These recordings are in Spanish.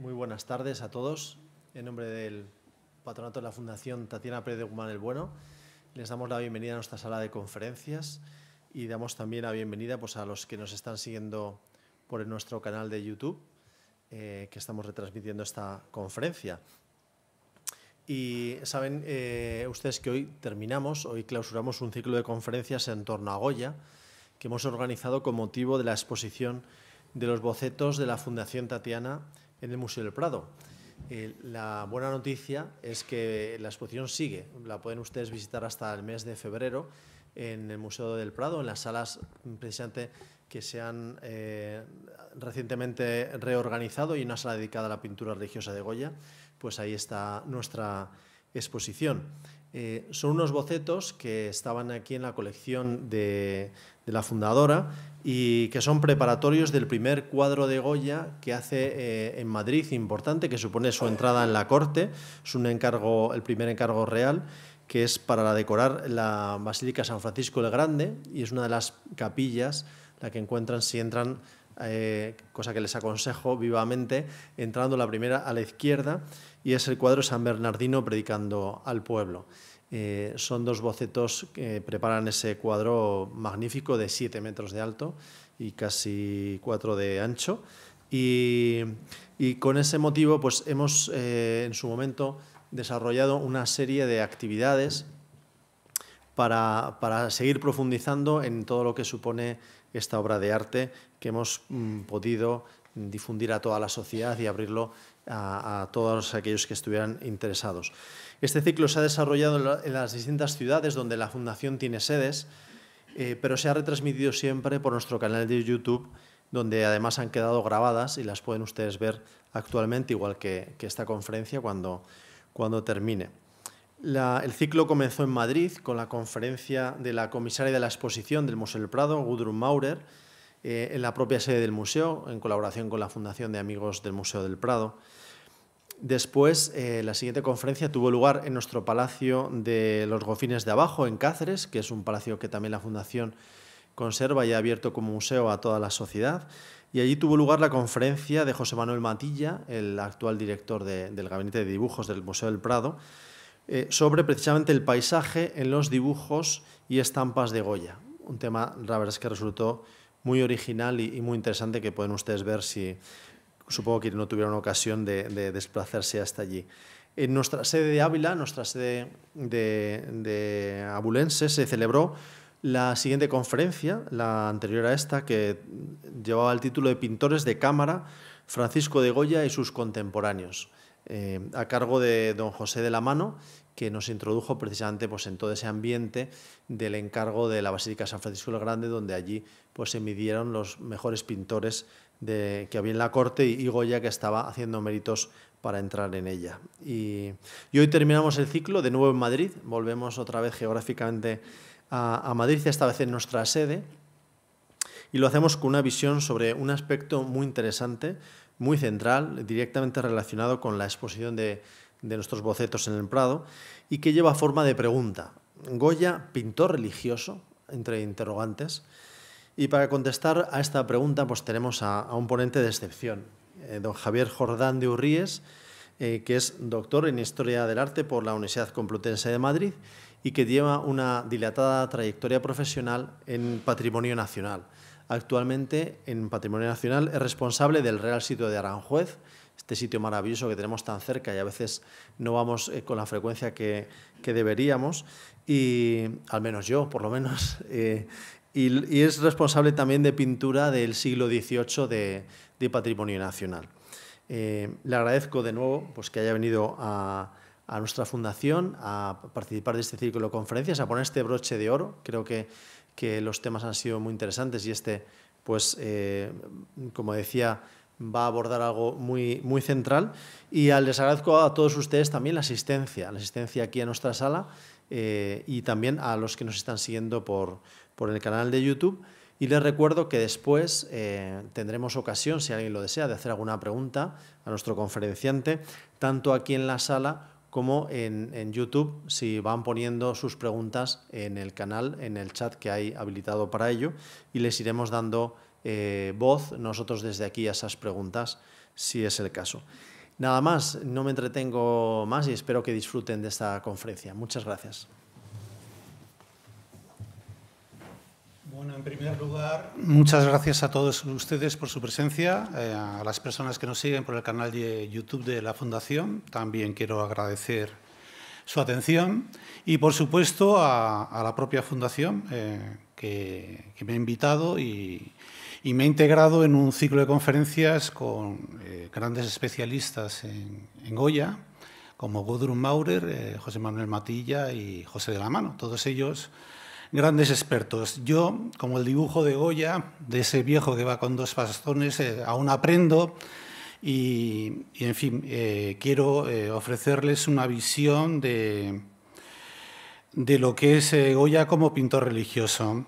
Muy buenas tardes a todos. En nombre del patronato de la Fundación Tatiana Pérez de Guzmán el Bueno, les damos la bienvenida a nuestra sala de conferencias y damos también la bienvenida pues, a los que nos están siguiendo por nuestro canal de YouTube, eh, que estamos retransmitiendo esta conferencia. Y saben eh, ustedes que hoy terminamos, hoy clausuramos un ciclo de conferencias en torno a Goya, que hemos organizado con motivo de la exposición de los bocetos de la Fundación Tatiana en el Museo del Prado. Eh, la buena noticia es que la exposición sigue. La pueden ustedes visitar hasta el mes de febrero en el Museo del Prado, en las salas mm, que se han eh, recientemente reorganizado y una sala dedicada a la pintura religiosa de Goya, pues ahí está nuestra exposición. Eh, son unos bocetos que estaban aquí en la colección de, la fundadora y que son preparatorios del primer cuadro de Goya que hace eh, en Madrid, importante, que supone su entrada en la corte, es un encargo, el primer encargo real, que es para decorar la Basílica San Francisco el Grande y es una de las capillas la que encuentran si entran eh, cosa que les aconsejo vivamente, entrando la primera a la izquierda, y es el cuadro San Bernardino predicando al pueblo. Eh, son dos bocetos que preparan ese cuadro magnífico de siete metros de alto y casi cuatro de ancho. Y, con ese motivo pues, hemos eh, en su momento desarrollado una serie de actividades para, seguir profundizando en todo lo que supone esta obra de arte que hemos mm, podido difundir a toda la sociedad y abrirlo a, todos aquellos que estuvieran interesados. Este ciclo se ha desarrollado en, las distintas ciudades donde la Fundación tiene sedes, eh, pero se ha retransmitido siempre por nuestro canal de YouTube, donde además han quedado grabadas y las pueden ustedes ver actualmente, igual que, esta conferencia cuando, termine. el ciclo comenzó en Madrid con la conferencia de la comisaria de la exposición del Museo del Prado, Gudrun Maurer, eh, en la propia sede del museo, en colaboración con la Fundación de Amigos del Museo del Prado. Después, eh, la siguiente conferencia tuvo lugar en nuestro Palacio de los Gofines de Abajo, en Cáceres, que es un palacio que también la Fundación conserva y ha abierto como museo a toda la sociedad. Y allí tuvo lugar la conferencia de José Manuel Matilla, el actual director del Gabinete de Dibujos del Museo del Prado, eh, sobre precisamente el paisaje en los dibujos y estampas de Goya. Un tema, la que resultó muy original y, muy interesante que pueden ustedes ver si supongo que no tuvieron ocasión de, desplazarse hasta allí. En nuestra sede de Ávila, nuestra sede de, Abulense, se celebró la siguiente conferencia, la anterior a esta, que llevaba el título de Pintores de Cámara, Francisco de Goya y sus contemporáneos, eh, a cargo de don José de la Mano, que nos introdujo precisamente pues, en todo ese ambiente del encargo de la Basílica San Francisco el Grande, donde allí pues se midieron los mejores pintores que había en la corte y, Goya que estaba haciendo méritos para entrar en ella. Y, hoy terminamos el ciclo de nuevo en Madrid, volvemos otra vez geográficamente a, a Madrid, esta vez en nuestra sede, y lo hacemos con una visión sobre un aspecto muy interesante, muy central, directamente relacionado con la exposición de, de nuestros bocetos en el Prado, y que lleva forma de pregunta. Goya, pintor religioso, entre interrogantes, y para contestar a esta pregunta, pues tenemos a, un ponente de excepción, eh, don Javier Jordán de Urríes, eh, que es doctor en Historia del Arte por la Universidad Complutense de Madrid y que lleva una dilatada trayectoria profesional en patrimonio nacional. Actualmente en Patrimonio Nacional es responsable del Real Sitio de Aranjuez, este sitio maravilloso que tenemos tan cerca y a veces no vamos eh, con la frecuencia que, deberíamos, y al menos yo, por lo menos, y, es responsable también de pintura del siglo XVIII de, Patrimonio Nacional. Eh, le agradezco de nuevo pues, que haya venido a, nuestra fundación a participar de este círculo de conferencias, a poner este broche de oro. Creo que, que los temas han sido muy interesantes y este, pues, eh, como decía, va a abordar algo muy, muy central. Y les agradezco a todos ustedes también la asistencia, la asistencia aquí a nuestra sala eh, y también a los que nos están siguiendo por, por el canal de YouTube. Y les recuerdo que después eh, tendremos ocasión, si alguien lo desea, de hacer alguna pregunta a nuestro conferenciante, tanto aquí en la sala como en, YouTube, si van poniendo sus preguntas en el canal, en el chat que hay habilitado para ello, y les iremos dando eh, voz nosotros desde aquí a esas preguntas, si es el caso. Nada más, no me entretengo más y espero que disfruten de esta conferencia. Muchas gracias. Bueno, en primer lugar, muchas gracias a todos ustedes por su presencia, eh, a las personas que nos siguen por el canal de YouTube de la Fundación. También quiero agradecer su atención y, por supuesto, a, la propia Fundación eh, que, me ha invitado y, me ha integrado en un ciclo de conferencias con eh, grandes especialistas en, en Goya, como Gudrun Maurer, José Manuel Matilla y José de la Mano. Todos ellos grandes expertos. Yo, como el dibujo de Goya, de ese viejo que va con dos bastones, eh, aún aprendo y, en fin, eh, quiero eh, ofrecerles una visión de, de lo que es Goya como pintor religioso.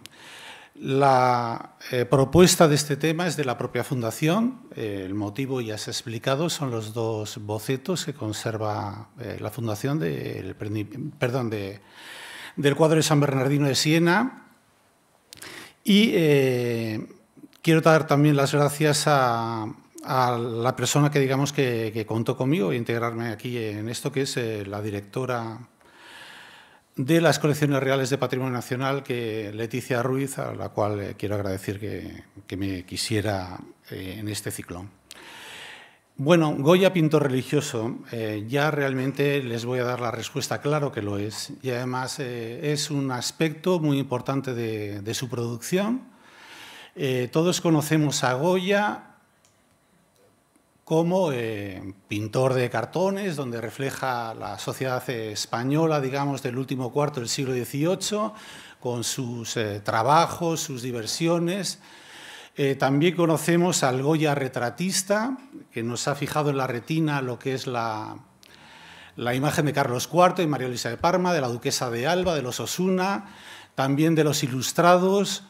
La propuesta de este tema es de la propia Fundación. el motivo ya se ha explicado, son los dos bocetos que conserva la Fundación del, perdón, de, del cuadro de San Bernardino de Siena. Y eh, quiero dar también las gracias a, la persona que digamos que, contó conmigo e integrarme aquí en esto, que es eh, la directora de las colecciones reales de Patrimonio Nacional, que Leticia Ruiz, a la cual eh, quiero agradecer que, me quisiera en este ciclón. Bueno, Goya, pintor religioso, eh, ya realmente les voy a dar la respuesta, claro que lo es. Y además eh, es un aspecto muy importante de, su producción. Eh, todos conocemos a Goya como pintor de cartones, donde refleja la sociedad española, digamos, del último cuarto del siglo XVIII, con sus trabajos, sus diversiones. Eh, también conocemos al Goya retratista, que nos ha fijado en la retina lo que es la, imagen de Carlos IV y María Luisa de Parma, de la duquesa de Alba, de los Osuna, también de los ilustrados,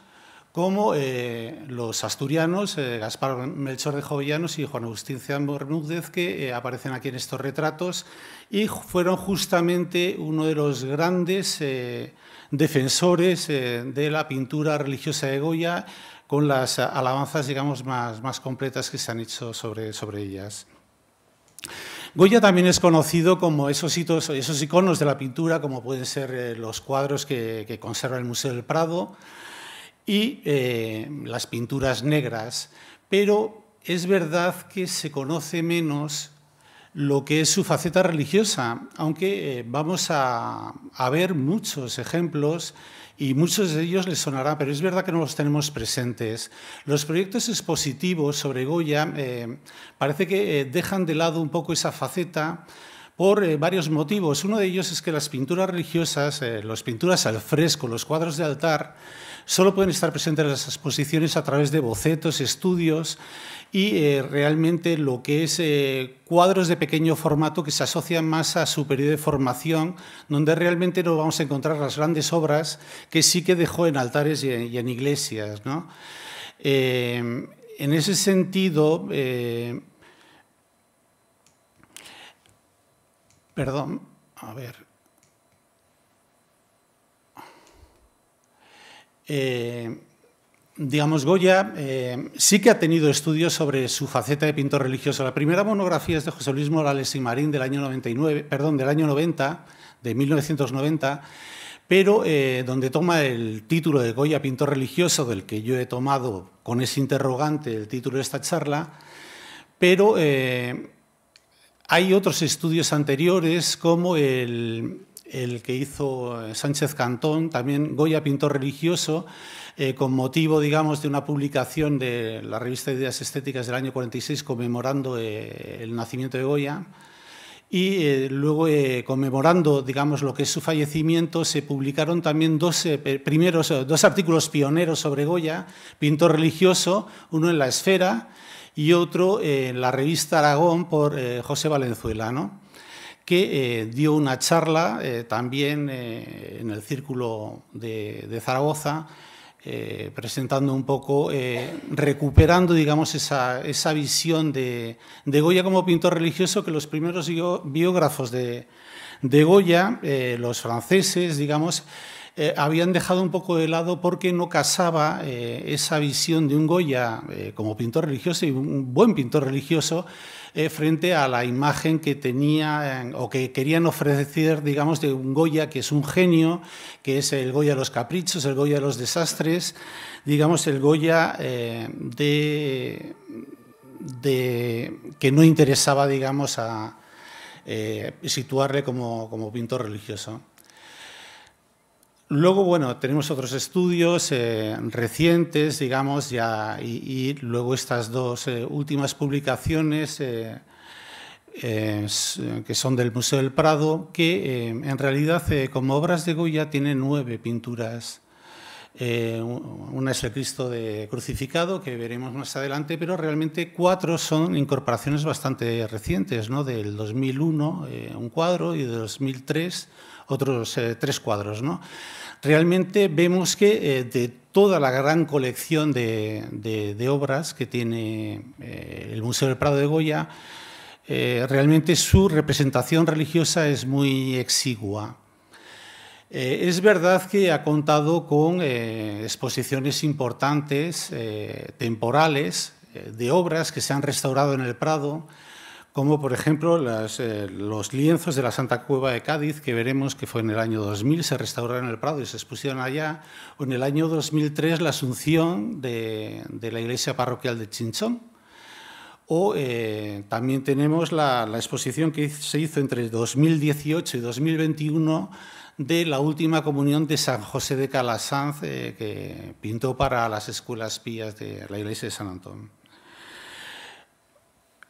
como eh, los asturianos, eh, Gaspar Melchor de Jovellanos y Juan Agustín Cian Bermúdez, que aparecen aquí en estos retratos, y fueron justamente uno de los grandes defensores de la pintura religiosa de Goya con las eh, alabanzas, digamos, más, completas que se han hecho sobre, sobre ellas. Goya también es conocido como esos, esos iconos de la pintura, como pueden ser eh, los cuadros que, conserva el Museo del Prado y eh, las pinturas negras, pero es verdad que se conoce menos lo que es su faceta religiosa, aunque vamos a ver muchos ejemplos y muchos de ellos les sonará, pero es verdad que no los tenemos presentes. Los proyectos expositivos sobre Goya eh, parece que eh, dejan de lado un poco esa faceta por eh, varios motivos. Uno de ellos es que las pinturas religiosas, las pinturas al fresco, los cuadros de altar, solo pueden estar presentes las exposiciones a través de bocetos, estudios y eh, realmente lo que es eh, cuadros de pequeño formato que se asocian más a su periodo de formación, donde realmente no vamos a encontrar las grandes obras que sí que dejó en altares y en, iglesias. Eh, en ese sentido, perdón, a ver. Eh, digamos, Goya eh, sí que ha tenido estudios sobre su faceta de pintor religioso. La primera monografía es de José Luis Morales y Marín del año 99, perdón, del año 90, de 1990, pero eh, donde toma el título de Goya pintor religioso, del que yo he tomado con ese interrogante el título de esta charla, pero hay otros estudios anteriores como el el que hizo eh, Sánchez Cantón, también Goya pintor religioso, eh, con motivo, digamos, de una publicación de la revista de Ideas Estéticas del año 46 conmemorando eh, el nacimiento de Goya. Y luego, conmemorando, digamos, lo que es su fallecimiento, se publicaron también dos, primeros, dos artículos pioneros sobre Goya, pintor religioso, uno en La Esfera y otro en la revista Aragón por José Valenzuela, que eh, dio una charla eh, también eh, en el Círculo de, Zaragoza, presentando un poco, recuperando, digamos, esa, visión de, Goya como pintor religioso que los primeros biógrafos de, Goya, los franceses, digamos, habían dejado un poco de lado porque no casaba esa visión de un Goya como pintor religioso y un buen pintor religioso eh, frente a la imagen que tenía eh, o que querían ofrecer, digamos, de un Goya que es un genio, que es el Goya de los caprichos, el Goya de los desastres, digamos, el Goya eh, de, que no interesaba, digamos, a situarle como pintor religioso. Luego, bueno, tenemos otros estudios eh, recientes, digamos, ya, y, luego estas dos eh, últimas publicaciones eh, que son del Museo del Prado, que en realidad como obras de Goya tiene nueve pinturas. una es el Cristo de crucificado, que veremos más adelante, pero realmente cuatro son incorporaciones bastante recientes, ¿no? del 2001 un cuadro y del 2003 otros eh, tres cuadros. ¿no? Realmente vemos que eh, de toda la gran colección de, obras que tiene eh, el Museo del Prado de Goya, realmente su representación religiosa es muy exigua. es verdad que ha contado con exposiciones importantes, temporales, de obras que se han restaurado en el Prado, como por ejemplo eh, los lienzos de la Santa Cueva de Cádiz, que veremos que fue en el año 2000, se restauraron en el Prado y se expusieron allá, o en el año 2003 la Asunción de, la Iglesia Parroquial de Chinchón. O eh, también tenemos la, exposición que se hizo entre 2018 y 2021 de la última comunión de San José de Calasanz, eh, que pintó para las escuelas pías de la iglesia de San Antón.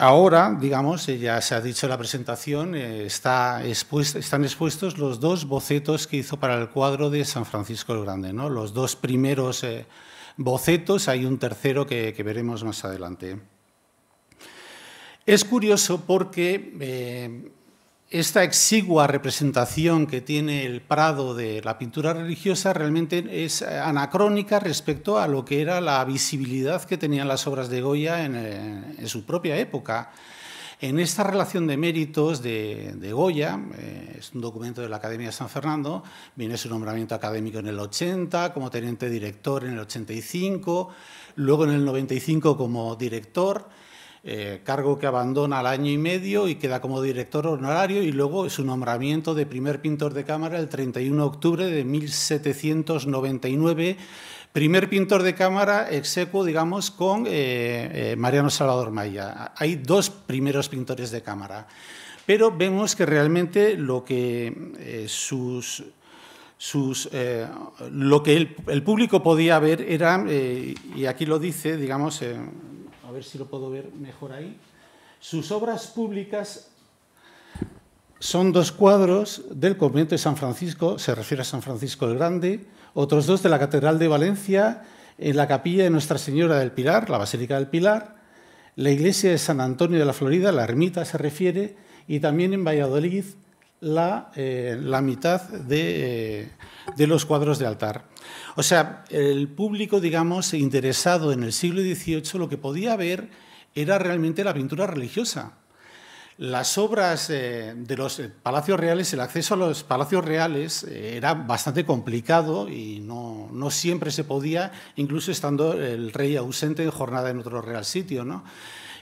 Ahora, digamos, eh, ya se ha dicho en la presentación, eh, están expuestos los dos bocetos que hizo para el cuadro de San Francisco el Grande, ¿no? los dos primeros eh, bocetos, hay un tercero que, veremos más adelante. Es curioso porque esta exigua representación que tiene el Prado de la pintura religiosa realmente es eh, anacrónica respecto a lo que era la visibilidad que tenían las obras de Goya en, eh, su propia época. En esta relación de méritos de, Goya, eh, es un documento de la Academia de San Fernando, viene su nombramiento académico en el 80, como teniente director en el 85, luego en el 95 como director. Eh, cargo que abandona al año y medio y queda como director honorario y luego su nombramiento de primer pintor de cámara el 31 de octubre de 1799 primer pintor de cámara execuo, digamos, con eh, eh, Mariano Salvador Maya. Hay dos primeros pintores de cámara, pero vemos que realmente lo que sus... sus lo que el, público podía ver era, y aquí lo dice, digamos, a ver si lo puedo ver mejor ahí. Sus obras públicas son dos cuadros del convento de San Francisco, se refiere a San Francisco el Grande, otros dos de la Catedral de Valencia, en la capilla de Nuestra Señora del Pilar, la Basílica del Pilar, la iglesia de San Antonio de la Florida, la ermita se refiere, y también en Valladolid la, eh, mitad de, eh, de los cuadros de altar. O sea, el público, digamos, interesado en el siglo XVIII lo que podía ver era realmente la pintura religiosa. Las obras eh, de los eh, palacios reales, el acceso a los palacios reales eh, era bastante complicado y no, siempre se podía, incluso estando el rey ausente en jornada en otro real sitio.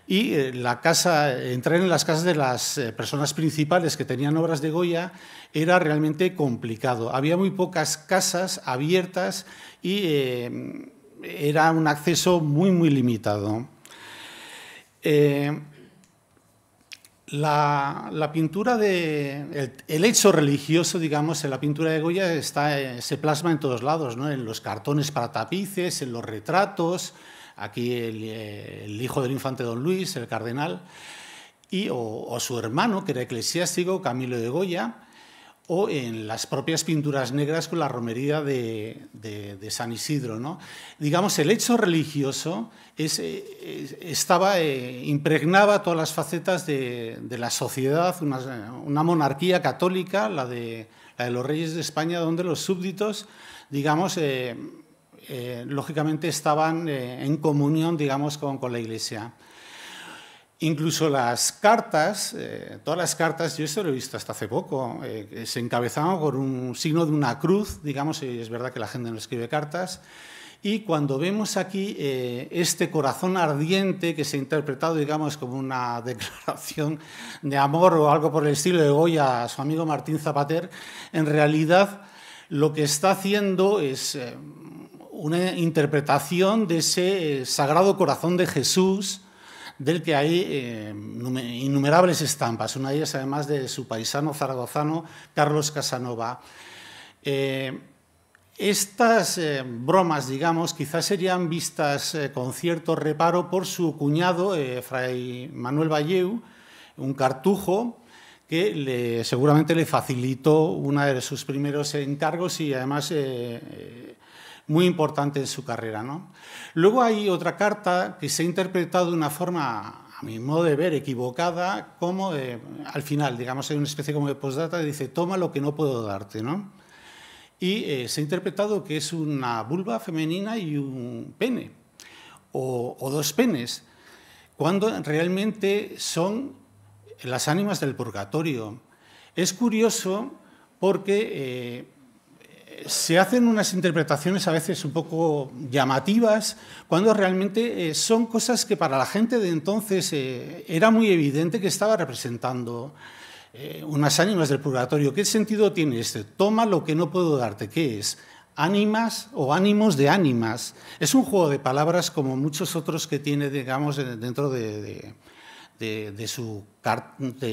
Y la casa, entrar en las casas de las personas principales que tenían obras de Goya era realmente complicado. Había muy pocas casas abiertas y eh, era un acceso muy, muy limitado. Eh, la, pintura de. El, hecho religioso, digamos, en la pintura de Goya eh, se plasma en todos lados, en los cartones para tapices, en los retratos, aquí el, hijo del infante don Luis, el cardenal, y, o, su hermano, que era eclesiástico, Camilo de Goya, o en las propias pinturas negras con la romería de, San Isidro. ¿no? Digamos, el hecho religioso eh, estaba, eh, impregnaba todas las facetas de, la sociedad, una, monarquía católica, la de, los reyes de España, donde los súbditos, digamos, eh, lógicamente estaban en comunión, con la Iglesia. Incluso las cartas, eh, todas las cartas, yo esto lo he visto hasta hace poco, eh, se encabezaban con un signo de una cruz, digamos, y es verdad que la gente no escribe cartas, y cuando vemos aquí eh, este corazón ardiente que se ha interpretado, digamos, como una declaración de amor o algo por el estilo de Goya a su amigo Martín Zapater, en realidad lo que está haciendo es una interpretación de ese sagrado corazón de Jesús, del que hay eh, innumerables estampas, una de ellas además de su paisano zaragozano Carlos Casanova. Eh, estas eh, bromas, digamos, quizás serían vistas con cierto reparo por su cuñado, Fray Manuel Valleu, un cartujo que seguramente le facilitó uno de sus primeros encargos y además muy importante en su carrera. ¿no? Luego hay otra carta que se ha interpretado de una forma, a mi modo de ver, equivocada, como al final, digamos, hay una especie como de postdata que dice, toma lo que no puedo darte. ¿no? Y eh, se ha interpretado que es una vulva femenina y un pene, o, dos penes, cuando realmente son las ánimas del purgatorio. Es curioso porque... Eh, se hacen unas interpretaciones a veces un poco llamativas, cuando realmente eh, son cosas que para la gente de entonces eh, era muy evidente que estaba representando eh, unas ánimas del purgatorio. ¿Qué sentido tiene este? Toma lo que no puedo darte. ¿Qué es? ánimas o ánimos de ánimas. Es un juego de palabras como muchos otros que tiene, digamos, dentro de, su,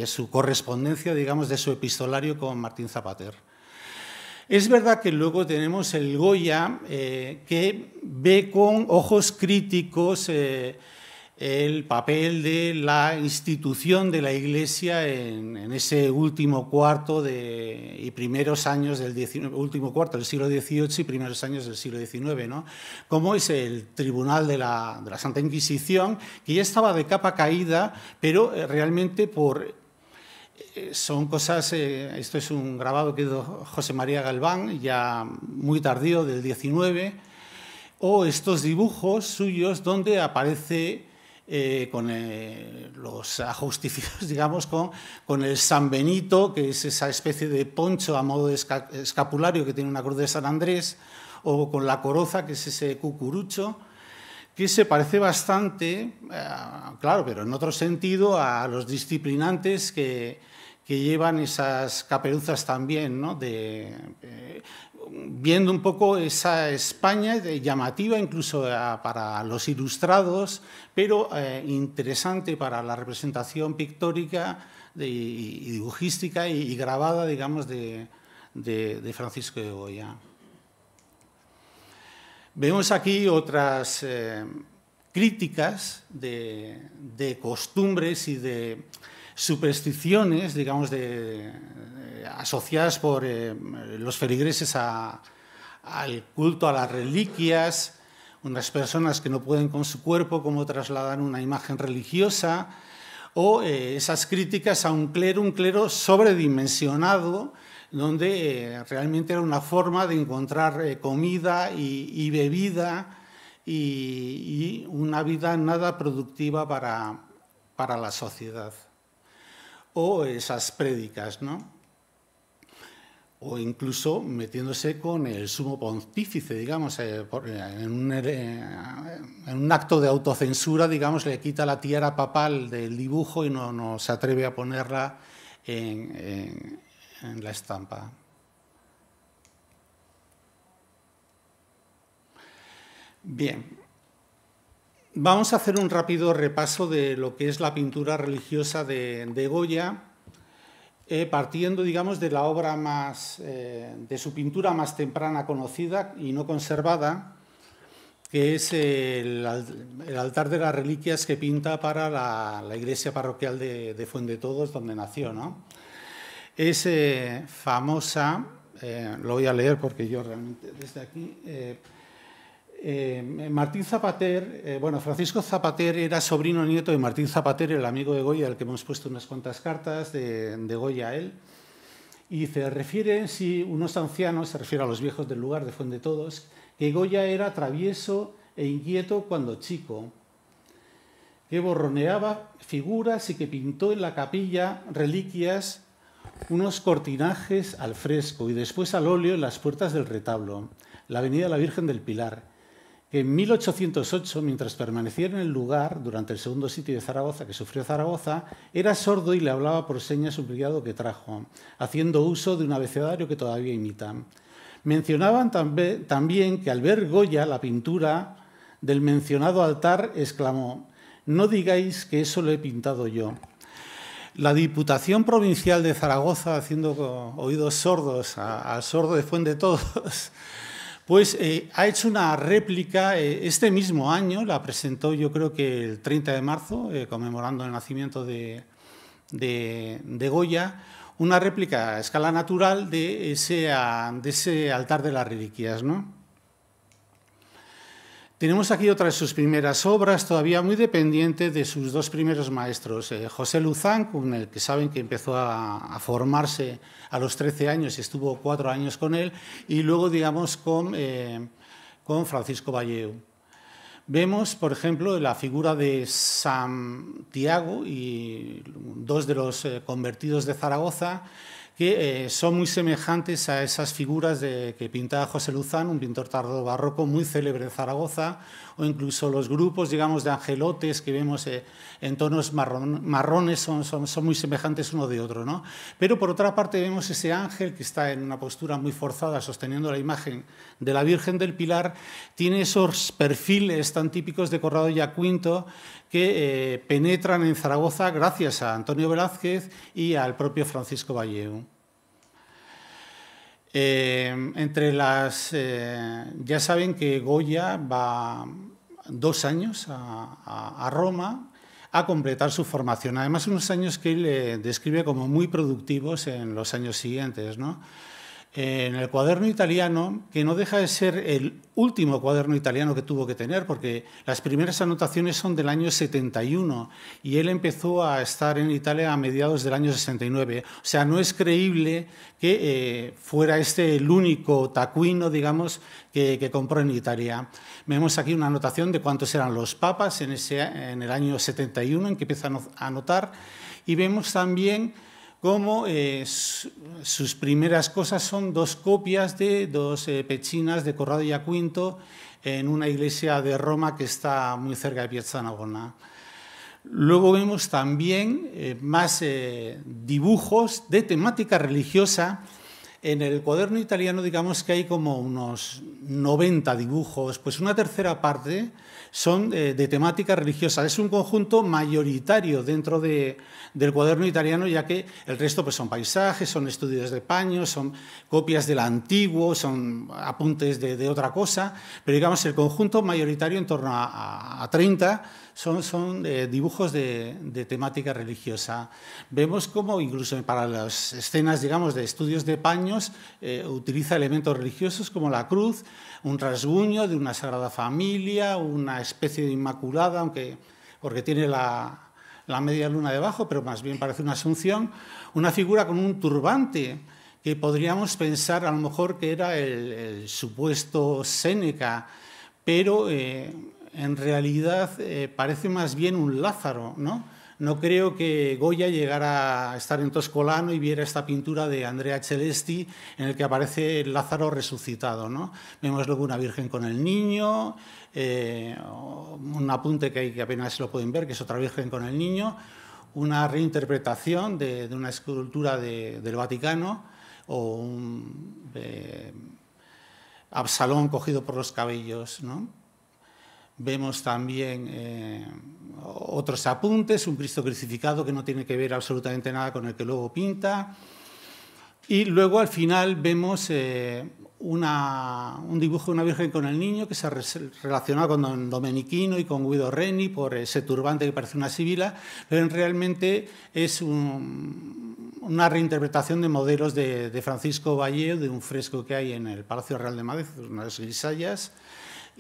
su, correspondencia, digamos, de su epistolario con Martín Zapater. Es verdad que luego tenemos el Goya eh, que ve con ojos críticos eh, el papel de la institución de la Iglesia en, ese último cuarto de, y primeros años del último cuarto del siglo XVIII y primeros años del siglo XIX, ¿no? Como es el Tribunal de la Santa Inquisición que ya estaba de capa caída, pero eh, realmente por eh, son cosas, eh, esto es un grabado que hizo José María Galván, ya muy tardío, del 19, o estos dibujos suyos donde aparece eh, con los ajustificados, digamos, con, con, el San Benito, que es esa especie de poncho a modo de escapulario que tiene una cruz de San Andrés, o con la coroza, que es ese cucurucho que se parece bastante, claro, pero en otro sentido, a los disciplinantes que, que llevan esas caperuzas también, eh, viendo un poco esa España llamativa incluso eh, para los ilustrados, pero eh, interesante para la representación pictórica y dibujística y, grabada, digamos, de, Francisco de Goya. Vemos aquí otras críticas de, costumbres y de supersticiones, digamos, asociadas por eh, los feligreses al culto a las reliquias, unas personas que no pueden con su cuerpo, como trasladar una imagen religiosa, o eh, esas críticas a un clero, un clero sobredimensionado, donde eh, realmente era una forma de encontrar comida y, bebida y, una vida nada productiva para la sociedad o esas prédicas, ¿no? o incluso metiéndose con el sumo pontífice, digamos, eh, eh, eh, en, un, acto de autocensura, digamos, le quita la tiara papal del dibujo y no, se atreve a ponerla en, en la estampa. Bien, Vamos a hacer un rápido repaso de lo que es la pintura religiosa de, Goya, eh, partiendo, digamos, de la obra más, eh, de su pintura más temprana conocida y no conservada, que es el, altar de las reliquias que pinta para la, iglesia parroquial de, Fuente Todos, donde nació. ¿no? Es eh, famosa, lo voy a leer porque yo realmente desde aquí eh, Martín Zapater, eh, bueno, Francisco Zapater era sobrino nieto de Martín Zapater, el amigo de Goya, al que hemos puesto unas cuantas cartas de, Goya a él. Y se refiere, si sí, unos ancianos, se refiere a los viejos del lugar, de Fuente Todos, que Goya era travieso e inquieto cuando chico, que borroneaba figuras y que pintó en la capilla reliquias unos cortinajes al fresco y después al óleo en las puertas del retablo, la avenida de la Virgen del Pilar, que en 1808, mientras permanecía en el lugar durante el segundo sitio de Zaragoza que sufrió Zaragoza, era sordo y le hablaba por señas un criado que trajo, haciendo uso de un abecedario que todavía imitan. Mencionaban también que al ver Goya la pintura del mencionado altar, exclamó, no digáis que eso lo he pintado yo. La Diputación Provincial de Zaragoza, haciendo oídos sordos al sordo de Fuente Todos, pues eh, ha hecho una réplica eh, este mismo año, la presentó yo creo que el 30 de marzo, eh, conmemorando el nacimiento de, Goya, una réplica a escala natural de ese, de ese altar de las reliquias, ¿no? Tenemos aquí otra de sus primeras obras, todavía muy dependiente de sus dos primeros maestros, eh, José Luzán, con el que saben que empezó a, formarse a los 13 años y estuvo cuatro años con él, y luego, digamos, con, eh, con Francisco Valleu. Vemos, por ejemplo, la figura de Santiago y dos de los eh, convertidos de Zaragoza, que eh, son muy semejantes a esas figuras de, que pintaba José Luzán, un pintor tardo barroco muy célebre de Zaragoza, o incluso los grupos, digamos, de angelotes que vemos eh, en tonos marrones son, muy semejantes uno de otro. ¿no? Pero por otra parte vemos ese ángel que está en una postura muy forzada sosteniendo la imagen de la Virgen del Pilar, tiene esos perfiles tan típicos de Corrado Yacuinto que eh, penetran en Zaragoza gracias a Antonio Velázquez y al propio Francisco Vallejo. Eh, entre las. Eh, ya saben que Goya va dos años a, Roma a completar su formación. Además, unos años que él describe como muy productivos en los años siguientes. ¿no? en el cuaderno italiano, que no deja de ser el último cuaderno italiano que tuvo que tener, porque las primeras anotaciones son del año 71 y él empezó a estar en Italia a mediados del año 69. O sea, no es creíble que eh, fuera este el único tacuino, digamos, que, compró en Italia. Vemos aquí una anotación de cuántos eran los papas en, ese, en el año 71, en que empieza a anotar, y vemos también como eh, sus primeras cosas son dos copias de dos eh, pechinas de Corrado y Aquinto en una iglesia de Roma que está muy cerca de Piazza Navona. Luego vemos también eh, más dibujos de temática religiosa en el cuaderno italiano, digamos que hay como unos 90 dibujos, pues una tercera parte son eh, de, temática religiosa. Es un conjunto mayoritario dentro del cuaderno italiano, ya que el resto pues, son paisajes, son estudios de paño, son copias del antiguo, son apuntes de, otra cosa, pero digamos el conjunto mayoritario en torno a, a 30 son, son eh, dibujos de, temática religiosa. Vemos cómo incluso para las escenas, digamos, de estudios de paños, eh, utiliza elementos religiosos como la cruz, un rasguño de una sagrada familia, una especie de inmaculada, aunque porque tiene la, la media luna debajo, pero más bien parece una asunción, una figura con un turbante que podríamos pensar a lo mejor que era el, supuesto Séneca, pero eh, en realidad eh, parece más bien un Lázaro, ¿no? No creo que Goya llegara a estar en Toscolano y viera esta pintura de Andrea Celesti en el que aparece el Lázaro resucitado. ¿no? Vemos luego una Virgen con el niño, eh, un apunte que, hay, que apenas lo pueden ver, que es otra Virgen con el niño, una reinterpretación de, una escultura del Vaticano o un eh, Absalón cogido por los cabellos. ¿no? Vemos también eh, otros apuntes, un Cristo crucificado que no tiene que ver absolutamente nada con el que luego pinta. Y luego al final vemos eh, una, un dibujo de una Virgen con el niño que se relaciona con Don y con Guido Reni por ese turbante que parece una sibila, pero realmente es una reinterpretación de modelos de, Francisco Valle, de un fresco que hay en el Palacio Real de Madrid, las grisallas,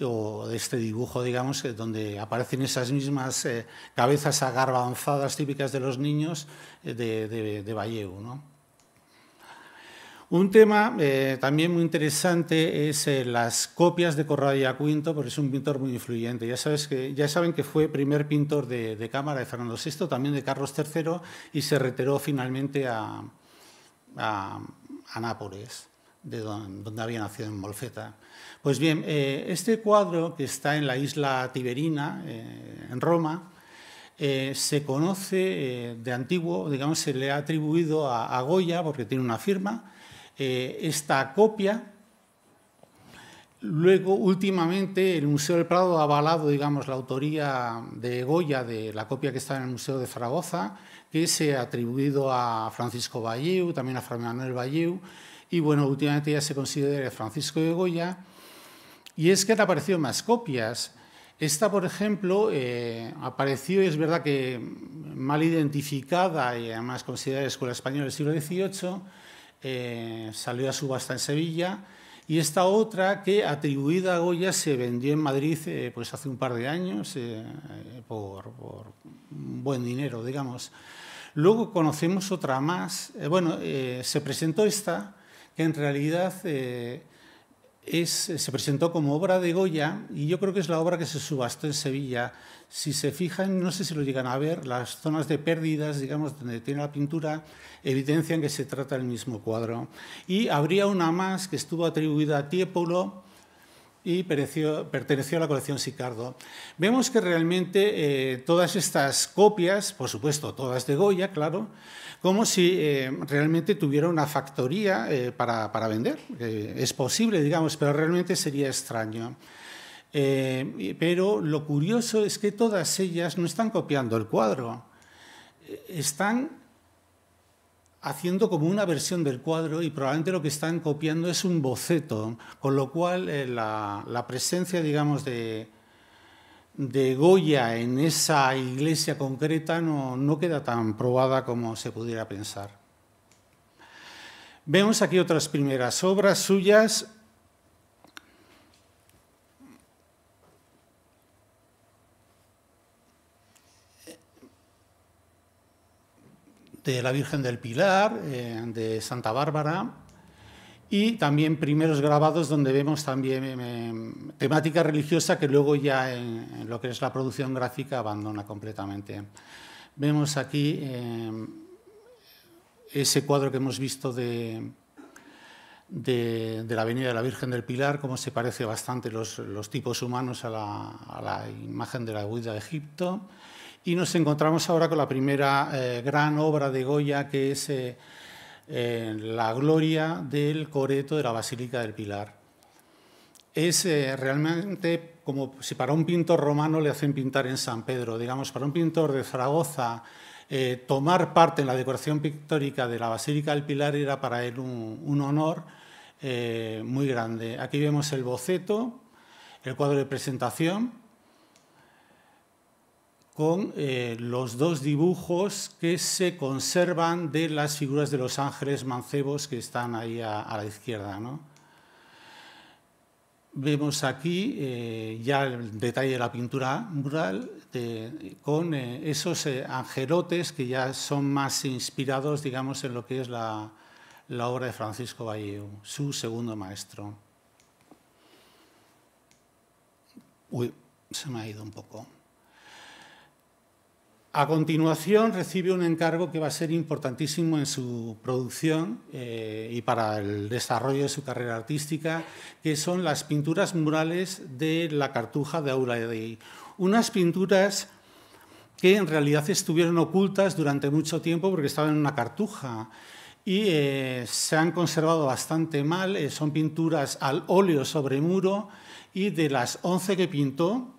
o de este dibujo, digamos, eh, donde aparecen esas mismas eh, cabezas agarbanzadas típicas de los niños eh, de, de, Vallejo. Un tema también muy interesante es las copias de Corrado Quinto, porque es un pintor muy influyente. Ya, ya saben que fue primer pintor de, cámara de Fernando VI, también de Carlos III, y se retiró finalmente a Nápoles de donde había nacido en Molfeta. Pues bien, eh, este cuadro que está en la isla Tiberina, eh, en Roma, eh, se conoce de antiguo, digamos, se le ha atribuido a, Goya, porque tiene una firma, esta copia. Luego, últimamente, el Museo del Prado ha avalado, digamos, la autoría de Goya de la copia que está en el Museo de Zaragoza, que se ha atribuido a Francisco Valleu, también a Fernando Manuel Valleu, y bueno, últimamente ya se considera Francisco de Goya, y es que han aparecido más copias. Esta, por ejemplo, eh, apareció, y es verdad que mal identificada y además considerada escuela española del siglo XVIII, eh, salió a subasta en Sevilla, y esta otra que, atribuida a Goya, se vendió en Madrid eh, pues hace un par de años por, por buen dinero, digamos. Luego conocemos otra más. bueno, se presentó esta que en realidad eh, es, se presentó como obra de Goya y yo creo que es la obra que se subastó en Sevilla. Si se fijan, no sé si lo llegan a ver, las zonas de pérdidas, digamos, donde tiene la pintura, evidencian que se trata del mismo cuadro. Y habría una más que estuvo atribuida a Tiepolo y perteneció a la colección Sicardo. Vemos que realmente eh, todas estas copias, por supuesto todas de Goya, claro, como si eh, realmente tuviera una factoría eh, para, vender. Eh, es posible, digamos, pero realmente sería extraño. pero lo curioso es que todas ellas no están copiando el cuadro, están haciendo como una versión del cuadro y probablemente lo que están copiando es un boceto, con lo cual la presencia, digamos, de, de Goya en esa iglesia concreta no, queda tan probada como se pudiera pensar. Vemos aquí otras primeras obras suyas. de la Virgen del Pilar, eh, de Santa Bárbara, y también primeros grabados donde vemos también em, em, temática religiosa que luego ya en, lo que es la producción gráfica abandona completamente. Vemos aquí em, ese cuadro que hemos visto de, de, la Avenida de la Virgen del Pilar, cómo se parece bastante los, tipos humanos a la, imagen de la Buda de Egipto. Y nos encontramos ahora con la primera eh, gran obra de Goya, que es eh, en la gloria del coreto de la Basílica del Pilar. Es eh, realmente como si para un pintor romano le hacen pintar en San Pedro, digamos, para un pintor de Zaragoza, eh, tomar parte en la decoración pictórica de la Basílica del Pilar era para él un, honor eh, muy grande. Aquí vemos el boceto, el cuadro de presentación, con eh, los dos dibujos que se conservan de las figuras de los ángeles mancebos que están ahí a, la izquierda. Vemos aquí eh, ya el detalle de la pintura mural con eh, esos angelotes que ya son más inspirados, digamos, en lo que es la, obra de Francisco Valleu, su segundo maestro. Uy, se me ha ido un poco. A continuación recibe un encargo que va a ser importantísimo en su producción eh, y para el desarrollo de su carrera artística, que son las pinturas murales de la Cartuja de Aula Dei. Unas pinturas que en realidad estuvieron ocultas durante mucho tiempo porque estaban en una cartuja y eh, se han conservado bastante mal. Eh, son pinturas al óleo sobre muro y de las 11 que pintó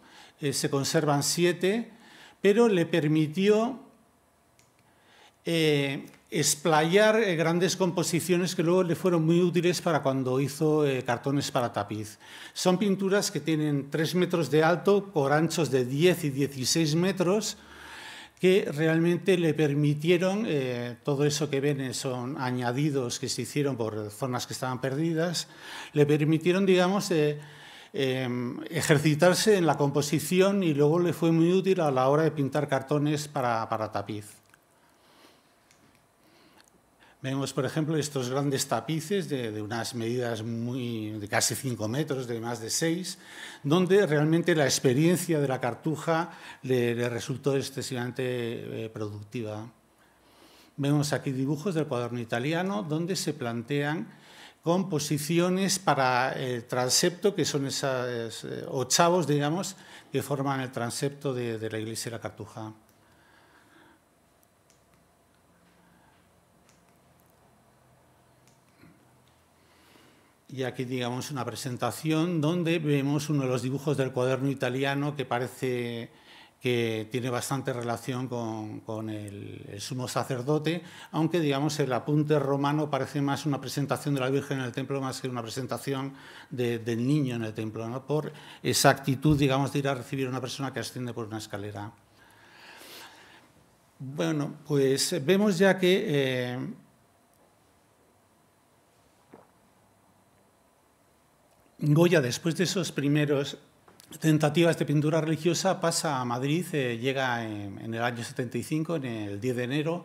se conservan 7 pero le permitió eh, explayar eh, grandes composiciones que luego le fueron muy útiles para cuando hizo eh, cartones para tapiz. Son pinturas que tienen 3 metros de alto por anchos de 10 y 16 metros que realmente le permitieron eh, todo eso que ven son añadidos que se hicieron por zonas que estaban perdidas, le permitieron, digamos, Em, ejercitarse en la composición y luego le fue muy útil a la hora de pintar cartones para, tapiz. Vemos, por ejemplo, estos grandes tapices de, unas medidas de casi 5 metros, de más de 6, donde realmente la experiencia de la cartuja le, resultó excesivamente eh, productiva. Vemos aquí dibujos del cuaderno italiano donde se plantean composiciones para el transepto, que son esos eh, ochavos, digamos, que forman el transepto de, de la iglesia de la Cartuja. Y aquí, digamos, una presentación donde vemos uno de los dibujos del cuaderno italiano que parece que tiene bastante relación con, el, sumo sacerdote, aunque digamos el apunte romano parece más una presentación de la Virgen en el templo más que una presentación del niño en el templo, por esa actitud digamos, de ir a recibir a una persona que asciende por una escalera. Bueno, pues vemos ya que... Eh, Goya, después de esos primeros tentativa, de pintura religiosa pasa a Madrid, eh, llega en, el año 75, en el 10 de enero,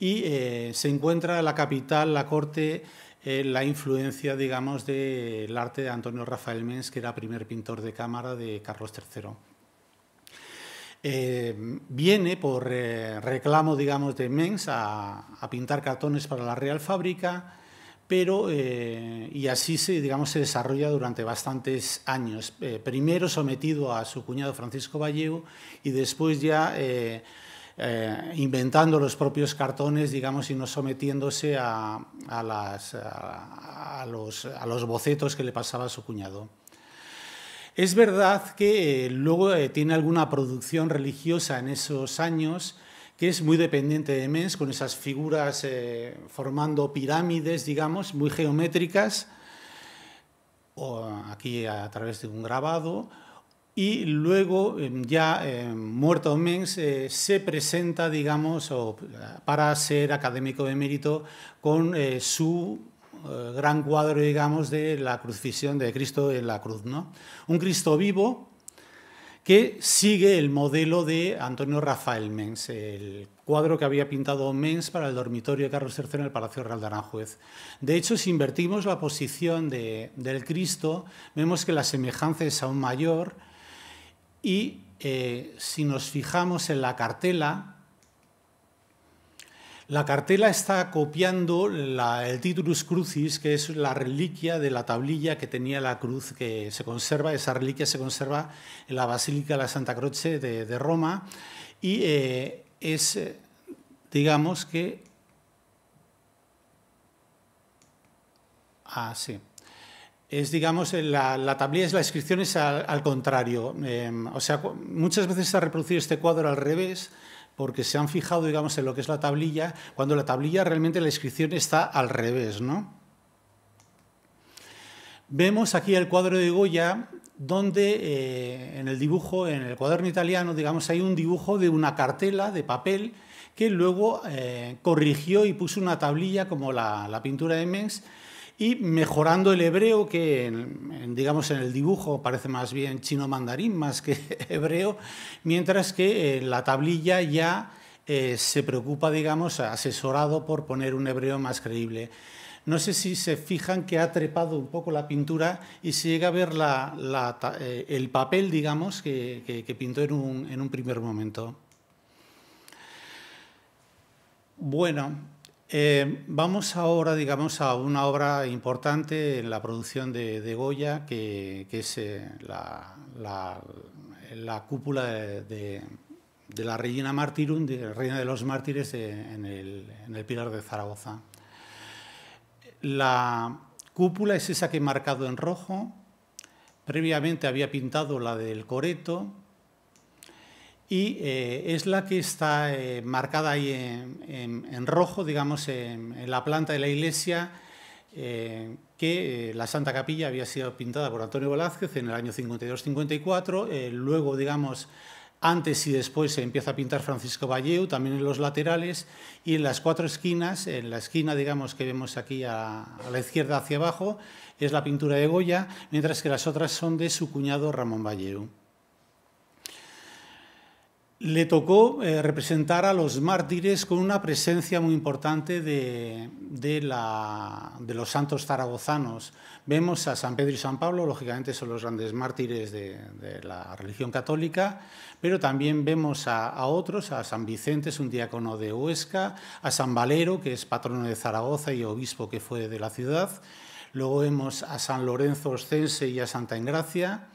y eh, se encuentra en la capital, la corte, eh, la influencia, digamos, del arte de Antonio Rafael Mens, que era primer pintor de cámara de Carlos III. viene por reclamo, digamos, de Mens a pintar cartones para la Real Fábrica, eh, y así se, digamos, se desarrolla durante bastantes años. Eh, primero sometido a su cuñado Francisco Vallejo y después ya eh, inventando los propios cartones, digamos, y no sometiéndose a, los, a los bocetos que le pasaba a su cuñado. Es verdad que luego tiene alguna producción religiosa en esos años, que es muy dependiente de Mens, con esas figuras eh, formando pirámides, digamos, muy geométricas, o aquí a través de un grabado, y luego em, ya em, muerto Mens eh, se presenta, digamos, para ser académico de mérito, con eh, su gran cuadro, digamos, de la crucifixión de Cristo en la cruz. ¿no? Un Cristo vivo que sigue el modelo de Antonio Rafael Mens, el cuadro que había pintado Mens para el dormitorio de Carlos III en el Palacio Real de Aranjuez. De hecho, si invertimos la posición del Cristo, vemos que la semejanza es aún mayor y eh, si nos fijamos en la cartela, la cartela está copiando el Titulus Crucis, que es la reliquia de la tablilla que tenía la cruz que se conserva. Esa reliquia se conserva en la Basílica de la Santa Croce de, Roma y eh, es, eh, digamos que... Ah, sí es, digamos, eh, la, tablilla es la inscripción es al, contrario. Em, o sea, muchas veces se ha reproducido este cuadro al revés porque se han fijado, digamos, en lo que es la tablilla, cuando la tablilla realmente la inscripción está al revés, ¿no? Vemos aquí el cuadro de Goya, donde eh, en el dibujo, en el cuaderno italiano, digamos, hay un dibujo de una cartela de papel que luego eh, corrigió y puso una tablilla como la, la pintura de Mengs, y mejorando el hebreo, que en, digamos en el dibujo parece más bien chino mandarín más que hebreo, mientras que en eh, la tablilla ya eh, se preocupa, digamos, asesorado por poner un hebreo más creíble. No sé si se fijan que ha trepado un poco la pintura y se llega a ver eh, el papel, digamos, que, pintó en un, en un primer momento. Bueno, eh, vamos ahora, digamos, a una obra importante en la producción de, Goya, que, es eh, la, cúpula de, la Reina de Reina de los Mártires, eh, en el, en, el, Pilar de Zaragoza. La cúpula es esa que he marcado en rojo. Previamente había pintado la del Coreto, y eh, es la que está eh, marcada ahí en, rojo, digamos, en, la planta de la iglesia, eh, que la Santa Capilla había sido pintada por Antonio Velázquez en el año 52-54, luego, digamos, antes y después se empieza a pintar Francisco Valleu, también en los laterales y en las cuatro esquinas, en la esquina, digamos, que vemos aquí a, a la izquierda hacia abajo, es la pintura de Goya, mientras que las otras son de su cuñado Ramón Valleu le tocó eh, representar a los mártires con una presencia muy importante de, los santos zaragozanos. Vemos a San Pedro y San Pablo, lógicamente son los grandes mártires de, la religión católica, pero también vemos a, otros, a San Vicente, es un diácono de Huesca, a San Valero, que es patrono de Zaragoza y obispo que fue de la ciudad. Luego vemos a San Lorenzo Ostense y a Santa Engracia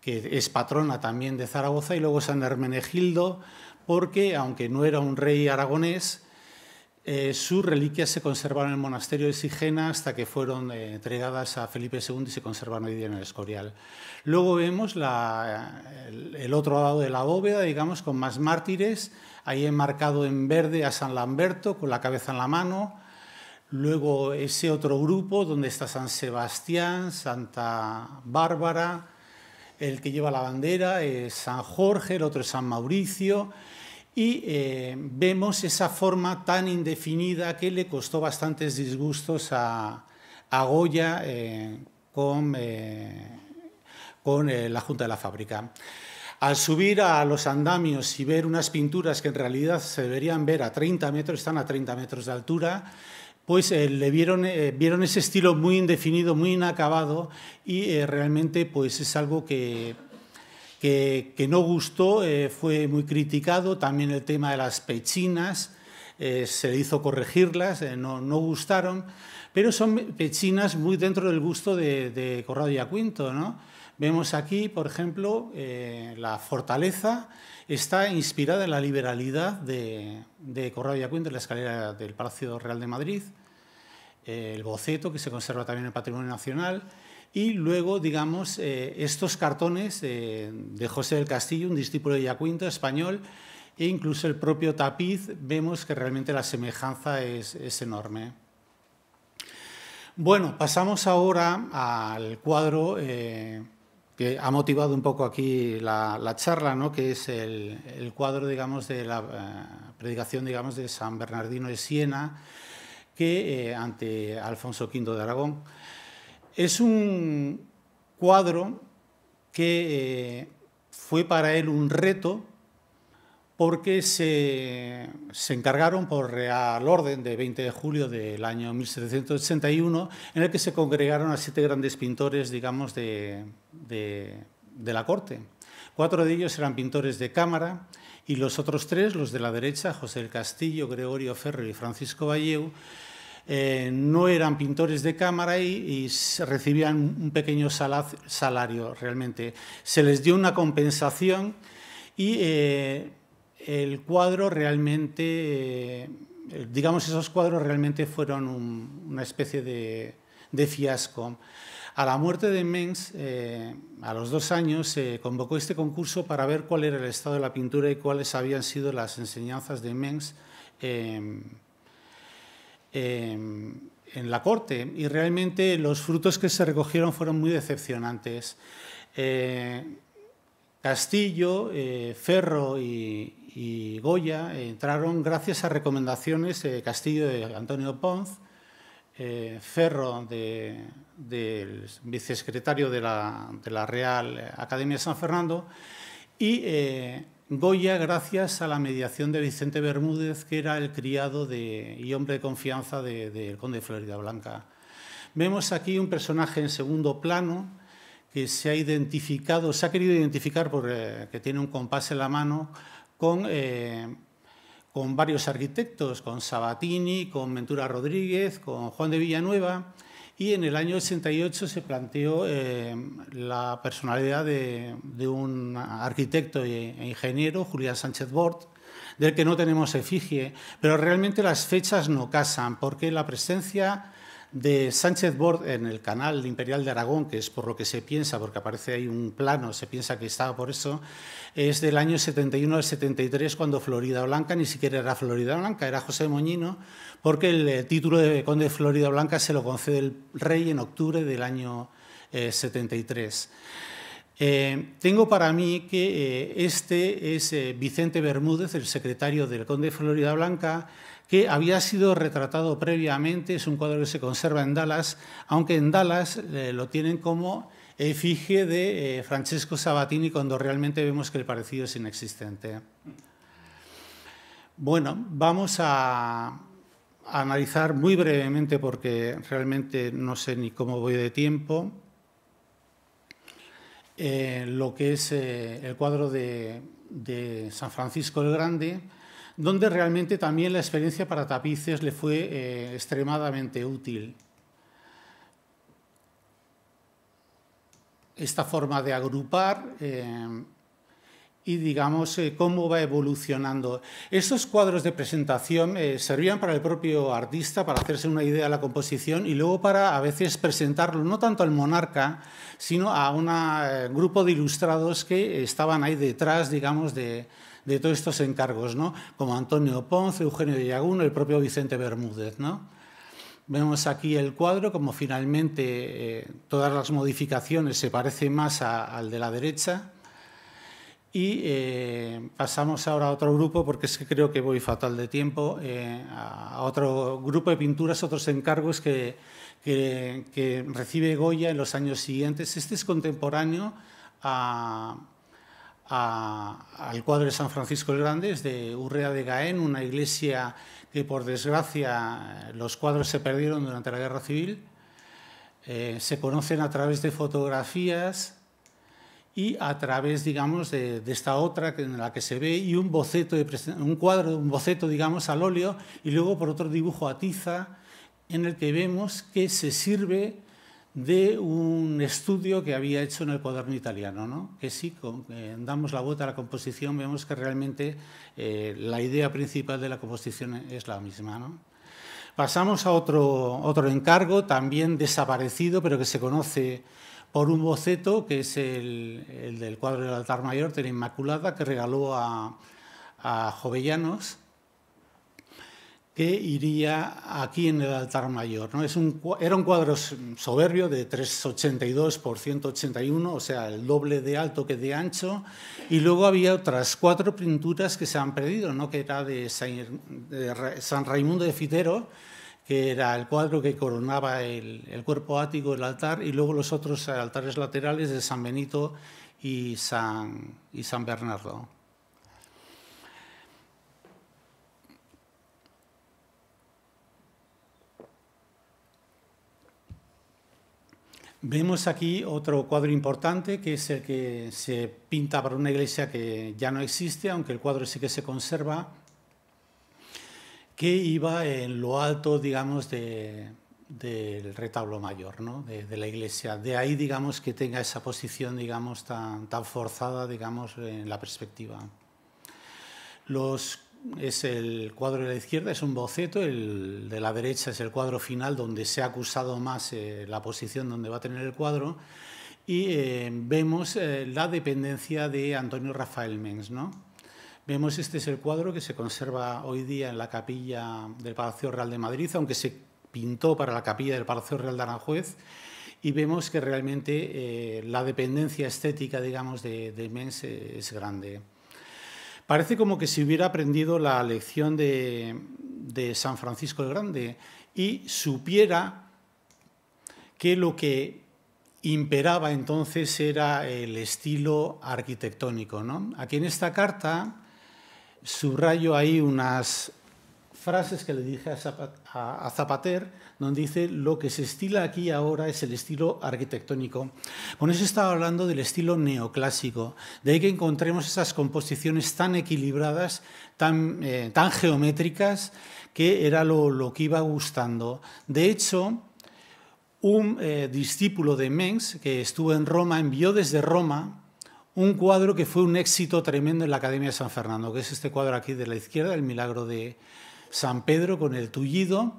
que es patrona también de Zaragoza, y luego San Hermenegildo, porque aunque no era un rey aragonés, eh, sus reliquias se conservaron en el monasterio de Sigena hasta que fueron eh, entregadas a Felipe II y se conservan hoy día en el Escorial. Luego vemos el, otro lado de la bóveda, digamos, con más mártires. Ahí he marcado en verde a San Lamberto con la cabeza en la mano. Luego ese otro grupo donde está San Sebastián, Santa Bárbara, el que lleva la bandera es San Jorge, el otro es San Mauricio, y eh, vemos esa forma tan indefinida que le costó bastantes disgustos a, Goya eh, con, eh, con la Junta de la Fábrica. Al subir a los andamios y ver unas pinturas que en realidad se deberían ver a 30 metros, están a 30 metros de altura, pues eh, eh, vieron, ese estilo muy indefinido, muy inacabado y eh, realmente pues es algo que, que, no gustó, fue muy criticado, también el tema de las pechinas, se hizo corregirlas, no, gustaron, pero son pechinas muy dentro del gusto de, Corrado y Acuinto. ¿no? Vemos aquí, por ejemplo, la fortaleza, está inspirada en la liberalidad de, Corrado y la escalera del Palacio Real de Madrid, eh, el boceto que se conserva también en el Patrimonio Nacional, y luego, digamos, eh, estos cartones eh, de José del Castillo, un discípulo de Iacuinto, español, e incluso el propio tapiz, vemos que realmente la semejanza es, enorme. Bueno, pasamos ahora al cuadro que ha motivado un poco aquí la, charla, ¿no? que es el, cuadro digamos, de la eh, predicación digamos, de San Bernardino de Siena, que eh, ante Alfonso V de Aragón. Es un cuadro que eh, fue para él un reto porque se, se, encargaron por real orden de 20 de julio del año 1781, en el que se congregaron a siete grandes pintores, digamos, de, de, la corte. Cuatro de ellos eran pintores de cámara y los otros tres, los de la derecha, José del Castillo, Gregorio Ferrer y Francisco Valleu, eh, no eran pintores de cámara y, recibían un pequeño salario realmente. Se les dio una compensación y eh, el cuadro realmente, eh, digamos, esos cuadros realmente fueron una especie de, fiasco. A la muerte de Mengs, eh, a los dos años, se convocó este concurso para ver cuál era el estado de la pintura y cuáles habían sido las enseñanzas de Mengs em, em, en la corte. Y realmente los frutos que se recogieron fueron muy decepcionantes. Eh, Castillo, Ferro y, y Goya eh, entraron gracias a recomendaciones de eh, Castillo de Antonio Ponz, eh, Ferro del vicesecretario de la, Real Academia de San Fernando y Goya gracias a la mediación de Vicente Bermúdez, que era el criado y hombre de confianza del conde de Florida Blanca. Vemos aquí un personaje en segundo plano que se ha identificado, se ha querido identificar porque que tiene un compás en la mano con, eh, con varios arquitectos, con Sabatini, con Ventura Rodríguez, con Juan de Villanueva, y en el año 88 se planteó eh, la personalidad de, de, un arquitecto e, e ingeniero, Julián Sánchez Bort, del que no tenemos efigie, pero realmente las fechas no casan, porque la presencia de Sánchez Bord en el canal imperial de Aragón, que es por lo que se piensa, porque aparece ahí un plano, se piensa que estaba por eso, es del año 71 al 73, cuando Florida Blanca ni siquiera era Florida Blanca, era José Moñino, porque el eh, título de conde de Florida Blanca se lo concede el rey en octubre del año 73. Eh, eh, tengo para mí que este es Vicente Bermúdez, el secretario del conde de Florida Blanca, que había sido retratado previamente, es un cuadro que se conserva en Dallas, aunque en Dallas eh, lo tienen como efigie de eh, Francesco Sabatini cuando realmente vemos que el parecido es inexistente. Bueno, vamos a, analizar muy brevemente porque realmente no sé ni cómo voy de tiempo. Eh, lo que es el cuadro de, San Francisco el Grande, donde realmente también la experiencia para tapices le fue eh, extremadamente útil. Esta forma de agrupar eh, y, digamos, eh, cómo va evolucionando. Estos cuadros de presentación servían para el propio artista, para hacerse una idea de la composición y luego para, a veces, presentarlo no tanto al monarca, sino a un grupo de ilustrados que estaban ahí detrás, digamos, de, de todos estos encargos, ¿no? como Antonio Ponce, Eugenio de Llaguno, el propio Vicente Bermúdez. ¿no? Vemos aquí el cuadro, como finalmente eh, todas las modificaciones se parecen más al de la derecha. Y eh, pasamos ahora a otro grupo, porque es que creo que voy fatal de tiempo, eh, a otro grupo de pinturas, otros encargos que, recibe Goya en los años siguientes. Este es contemporáneo a, al cuadro de San Francisco el Grande, es de Urrea de Gaén, una iglesia que por desgracia los cuadros se perdieron durante la guerra civil. Eh, se conocen a través de fotografías y a través, digamos, de, esta otra en la que se ve y un boceto, de, un cuadro, un boceto, digamos, al óleo y luego por otro dibujo a tiza en el que vemos que se sirve de un estudio que había hecho en el cuaderno italiano, que si eh, damos la vuelta a la composición vemos que realmente eh, la idea principal de la composición es la misma. Pasamos a otro, encargo, también desaparecido, pero que se conoce por un boceto, que es el, del cuadro del altar mayor de la Inmaculada, que regaló a Jovellanos, que iría aquí en el altar mayor. Es era un cuadro soberbio de 382 por 181, o sea, el doble de alto que de ancho, y luego había otras cuatro pinturas que se han perdido, que era de San, Raimundo de Fitero, que era el cuadro que coronaba el, cuerpo ático, del altar, y luego los otros altares laterales de San Benito y y San Bernardo. Vemos aquí otro cuadro importante, que es el que se pinta para una iglesia que ya no existe, aunque el cuadro sí que se conserva, que iba en lo alto, digamos, del retablo mayor, ¿no? de, la iglesia. De ahí, digamos, que tenga esa posición, digamos, tan, tan forzada, digamos, en la perspectiva. Los es el cuadro de la izquierda, es un boceto, el de la derecha es el cuadro final donde se ha acusado más eh, la posición donde va a tener el cuadro y eh, vemos eh, la dependencia de Antonio Rafael Menz. ¿no? Vemos este es el cuadro que se conserva hoy día en la capilla del Palacio Real de Madrid, aunque se pintó para la capilla del Palacio Real de Aranjuez y vemos que realmente la dependencia estética digamos, de, de es grande. Parece como que si hubiera aprendido la lección de, San Francisco el Grande y supiera que lo que imperaba entonces era el estilo arquitectónico. ¿no? Aquí en esta carta subrayo ahí unas frases que le dije a, Zapater, donde dice, lo que se estila aquí ahora es el estilo arquitectónico. Con eso estaba hablando del estilo neoclásico, de ahí que encontremos esas composiciones tan equilibradas, tan, eh, tan geométricas, que era lo, que iba gustando. De hecho, un eh, discípulo de Mengs, que estuvo en Roma, envió desde Roma un cuadro que fue un éxito tremendo en la Academia de San Fernando, que es este cuadro aquí de la izquierda, El Milagro de, San Pedro con el tullido,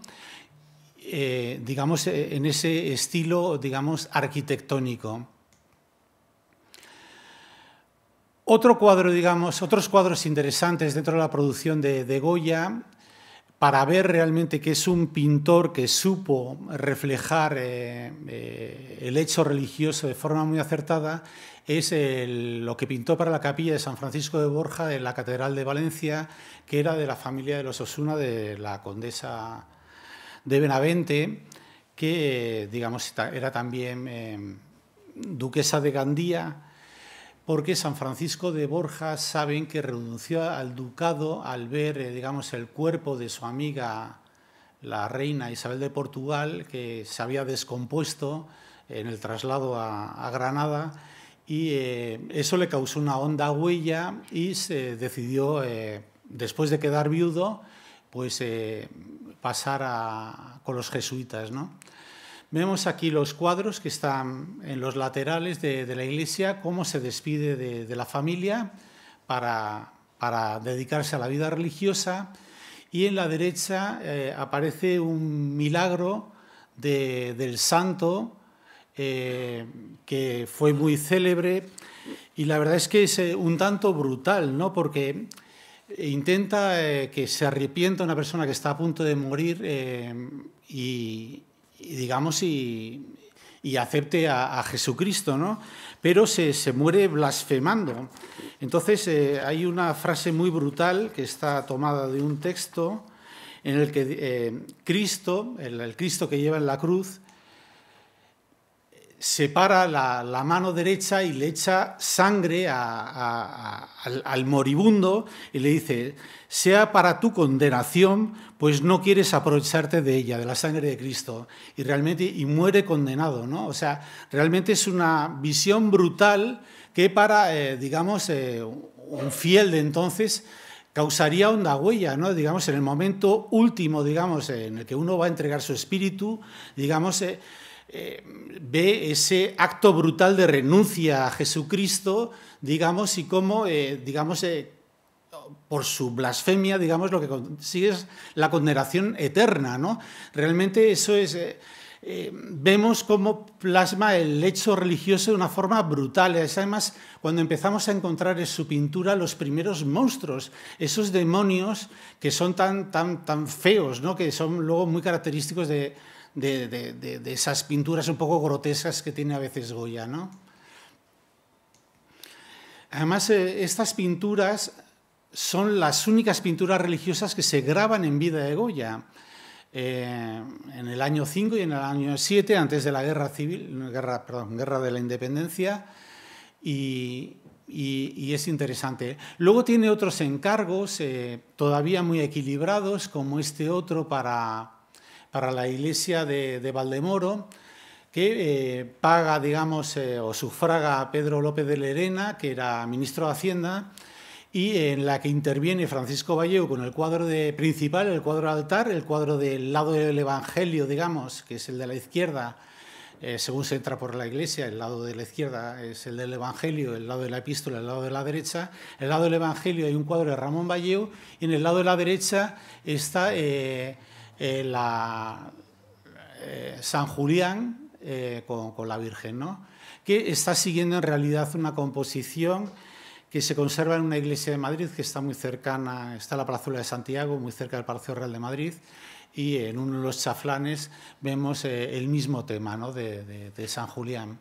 eh, digamos, eh, en ese estilo, digamos, arquitectónico. Otro cuadro, digamos, otros cuadros interesantes dentro de la producción de, Goya, para ver realmente que es un pintor que supo reflejar eh, el hecho religioso de forma muy acertada, es el, lo que pintó para la capilla de San Francisco de Borja en la Catedral de Valencia, que era de la familia de los Osuna, de la condesa de Benavente, que digamos, era también em, duquesa de Gandía, porque San Francisco de Borja saben que renunció al ducado al ver eh, digamos, el cuerpo de su amiga, la reina Isabel de Portugal, que se había descompuesto en el traslado a Granada y eh, eso le causó una honda huella y se decidió, eh, después de quedar viudo, pues eh, pasar con los jesuitas. ¿no? Vemos aquí los cuadros que están en los laterales de, la iglesia, cómo se despide de, la familia para, dedicarse a la vida religiosa y en la derecha aparece un milagro del santo eh, que fue muy célebre y la verdad es que es eh, un tanto brutal, ¿no? Porque intenta eh, que se arrepienta una persona que está a punto de morir y, digamos, y, acepte a, Jesucristo, ¿no? Pero se, se muere blasfemando. Entonces hay una frase muy brutal que está tomada de un texto en el que Cristo, el Cristo que lleva en la cruz, separa la, mano derecha y le echa sangre al, moribundo y le dice, sea para tu condenación, pues no quieres aprovecharte de ella, de la sangre de Cristo. Y realmente, y muere condenado, ¿no? O sea, realmente es una visión brutal que para, eh, digamos, eh, un fiel de entonces causaría honda huella, ¿no? digamos, en el momento último, digamos, en el que uno va a entregar su espíritu, digamos, eh, eh, ve ese acto brutal de renuncia a Jesucristo, digamos, y cómo, eh, digamos, eh, por su blasfemia, digamos, lo que consigue es la condenación eterna, ¿no? Realmente eso es... vemos cómo plasma el hecho religioso de una forma brutal. Es además cuando empezamos a encontrar en su pintura los primeros monstruos, esos demonios que son tan, tan, tan feos, ¿no? que son luego muy característicos de, de, esas pinturas un poco grotescas que tiene a veces Goya. ¿no? Además, eh, estas pinturas son las únicas pinturas religiosas que se graban en vida de Goya. Eh, en el año 5 y en el año 7, antes de la guerra civil, guerra, perdón, guerra de la independencia, y, es interesante. Luego tiene otros encargos eh, todavía muy equilibrados, como este otro para, para la iglesia de, Valdemoro, que eh, paga, digamos, eh, o sufraga a Pedro López de Lerena, que era ministro de Hacienda, y en la que interviene Francisco Valleu con el cuadro principal, el cuadro altar, el cuadro del lado del Evangelio, digamos, que es el de la izquierda, eh, según se entra por la iglesia, el lado de la izquierda es el del Evangelio, el lado de la epístola, el lado de la derecha. El lado del Evangelio hay un cuadro de Ramón Valleu y en el lado de la derecha está eh, la, eh, San Julián eh, con, la Virgen, ¿no? que está siguiendo en realidad una composición que se conserva en una iglesia de Madrid que está muy cercana, está la plazuela de Santiago, muy cerca del Palacio Real de Madrid, y en uno de los chaflanes vemos el mismo tema de, San Julián.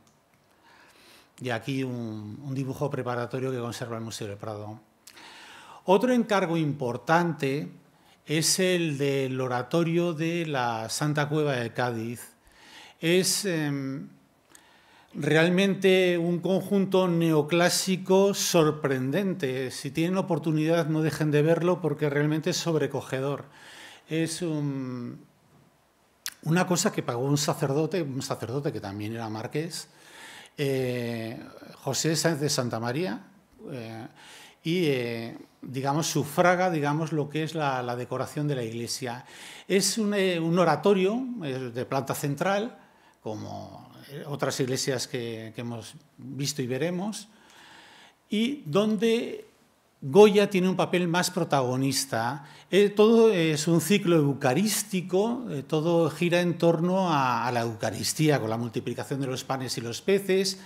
Y aquí un, un dibujo preparatorio que conserva el Museo del Prado. Otro encargo importante es el del oratorio de la Santa Cueva de Cádiz. Es em, realmente un conjunto neoclásico sorprendente. Si tienen oportunidad no dejen de verlo porque realmente es sobrecogedor. Es una cosa que pagó un sacerdote, un sacerdote que también era marqués, eh, José Sáenz de Santa María. Eh, y, eh, digamos, sufraga, digamos, lo que es la, decoración de la iglesia. Es un, eh, oratorio de planta central, como eh, otras iglesias que, hemos visto y veremos, y donde Goya tiene un papel más protagonista. todo es un ciclo eucarístico, todo gira en torno a, la Eucaristía, con la multiplicación de los panes y los peces,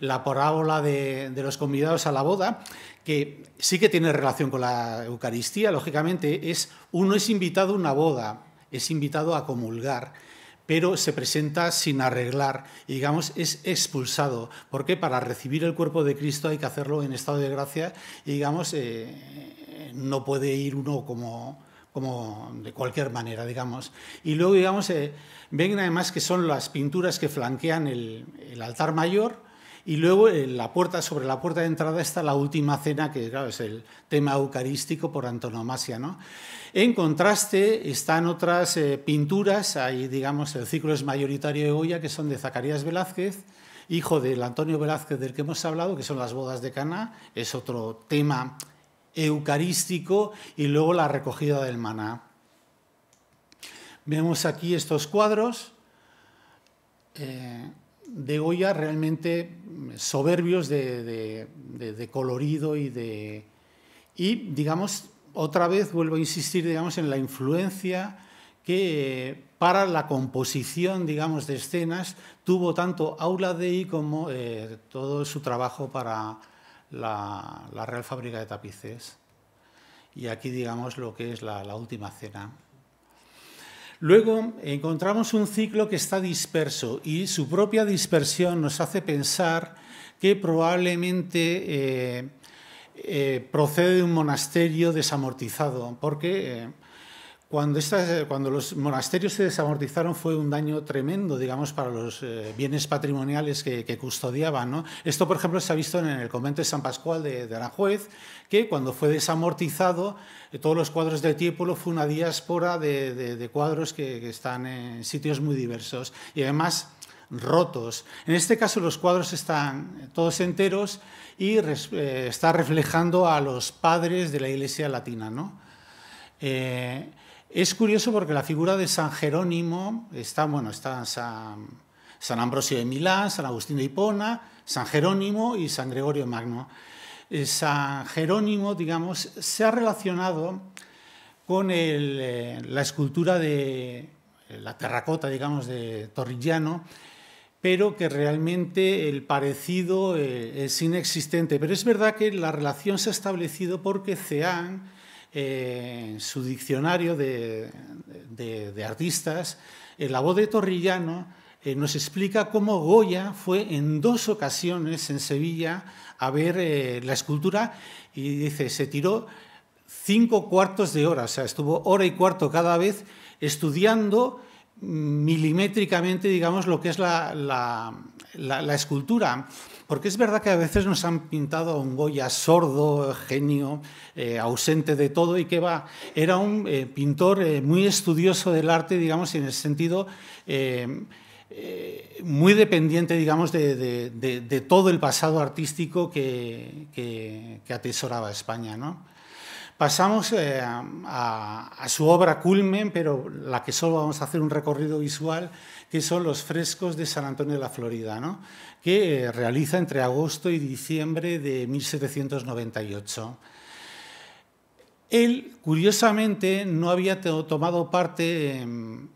la parábola de, los convidados a la boda, que sí que tiene relación con la Eucaristía, lógicamente, es uno es invitado a una boda, es invitado a comulgar, pero se presenta sin arreglar digamos es expulsado, porque para recibir el cuerpo de Cristo hay que hacerlo en estado de gracia y digamos eh, no puede ir uno como, como de cualquier manera, digamos. Y luego, digamos, eh, ven además que son las pinturas que flanquean el altar mayor, y luego la puerta, sobre la puerta de entrada está la última cena, que es el tema eucarístico por antonomasia. ¿no? En contraste están otras eh, pinturas, ahí digamos el ciclo es mayoritario de Goya, que son de Zacarías Velázquez, hijo del Antonio Velázquez del que hemos hablado, que son las bodas de Cana, es otro tema eucarístico, y luego la recogida del maná. Vemos aquí estos cuadros. Eh, de Goya realmente mm, soberbios de, colorido y de... Y, digamos, otra vez vuelvo a insistir, digamos, en la influencia que eh, para la composición, digamos, de escenas tuvo tanto Aula Dei como eh, todo su trabajo para la, Real Fábrica de Tapices. Y aquí, digamos, lo que es la, la última cena. Luego encontramos un ciclo que está disperso y su propia dispersión nos hace pensar que probablemente eh, eh, procede de un monasterio desamortizado, porque eh, cuando, eh, cuando los monasterios se desamortizaron fue un daño tremendo, digamos, para los eh, bienes patrimoniales que, custodiaban. ¿no? Esto, por ejemplo, se ha visto en el convento de San Pascual de, de Aranjuez, que cuando fue desamortizado, eh, todos los cuadros de Tiepolo fue una diáspora de, cuadros que, están en sitios muy diversos. Y además rotos. En este caso los cuadros están todos enteros y está reflejando a los padres de la Iglesia Latina. ¿no? Es curioso porque la figura de San Jerónimo está, bueno, está San, Ambrosio de Milán, San Agustín de Hipona, San Jerónimo y San Gregorio Magno. Eh, San Jerónimo, digamos, se ha relacionado con eh, la escultura de eh, la terracota, digamos, de Torrillano, pero que realmente el parecido es inexistente. Pero es verdad que la relación se ha establecido porque han eh, en su diccionario de, artistas, la voz de Torrillano eh, nos explica cómo Goya fue en dos ocasiones en Sevilla a ver eh, la escultura y dice, se tiró cinco cuartos de hora, o sea, estuvo hora y cuarto cada vez estudiando milimétricamente, digamos, lo que es la escultura. Porque es verdad que a veces nos han pintado a un Goya sordo, genio, eh, ausente de todo y que va. Era un eh, pintor eh, muy estudioso del arte, digamos, en el sentido. muy dependiente, digamos, de, todo el pasado artístico que, que, atesoraba España. Pasamos a, a, su obra culmen, pero la que solo vamos a hacer un recorrido visual, que son los frescos de San Antonio de la Florida. ¿no? que eh, realiza entre agosto y diciembre de 1798. Él, curiosamente, no había tomado parte en,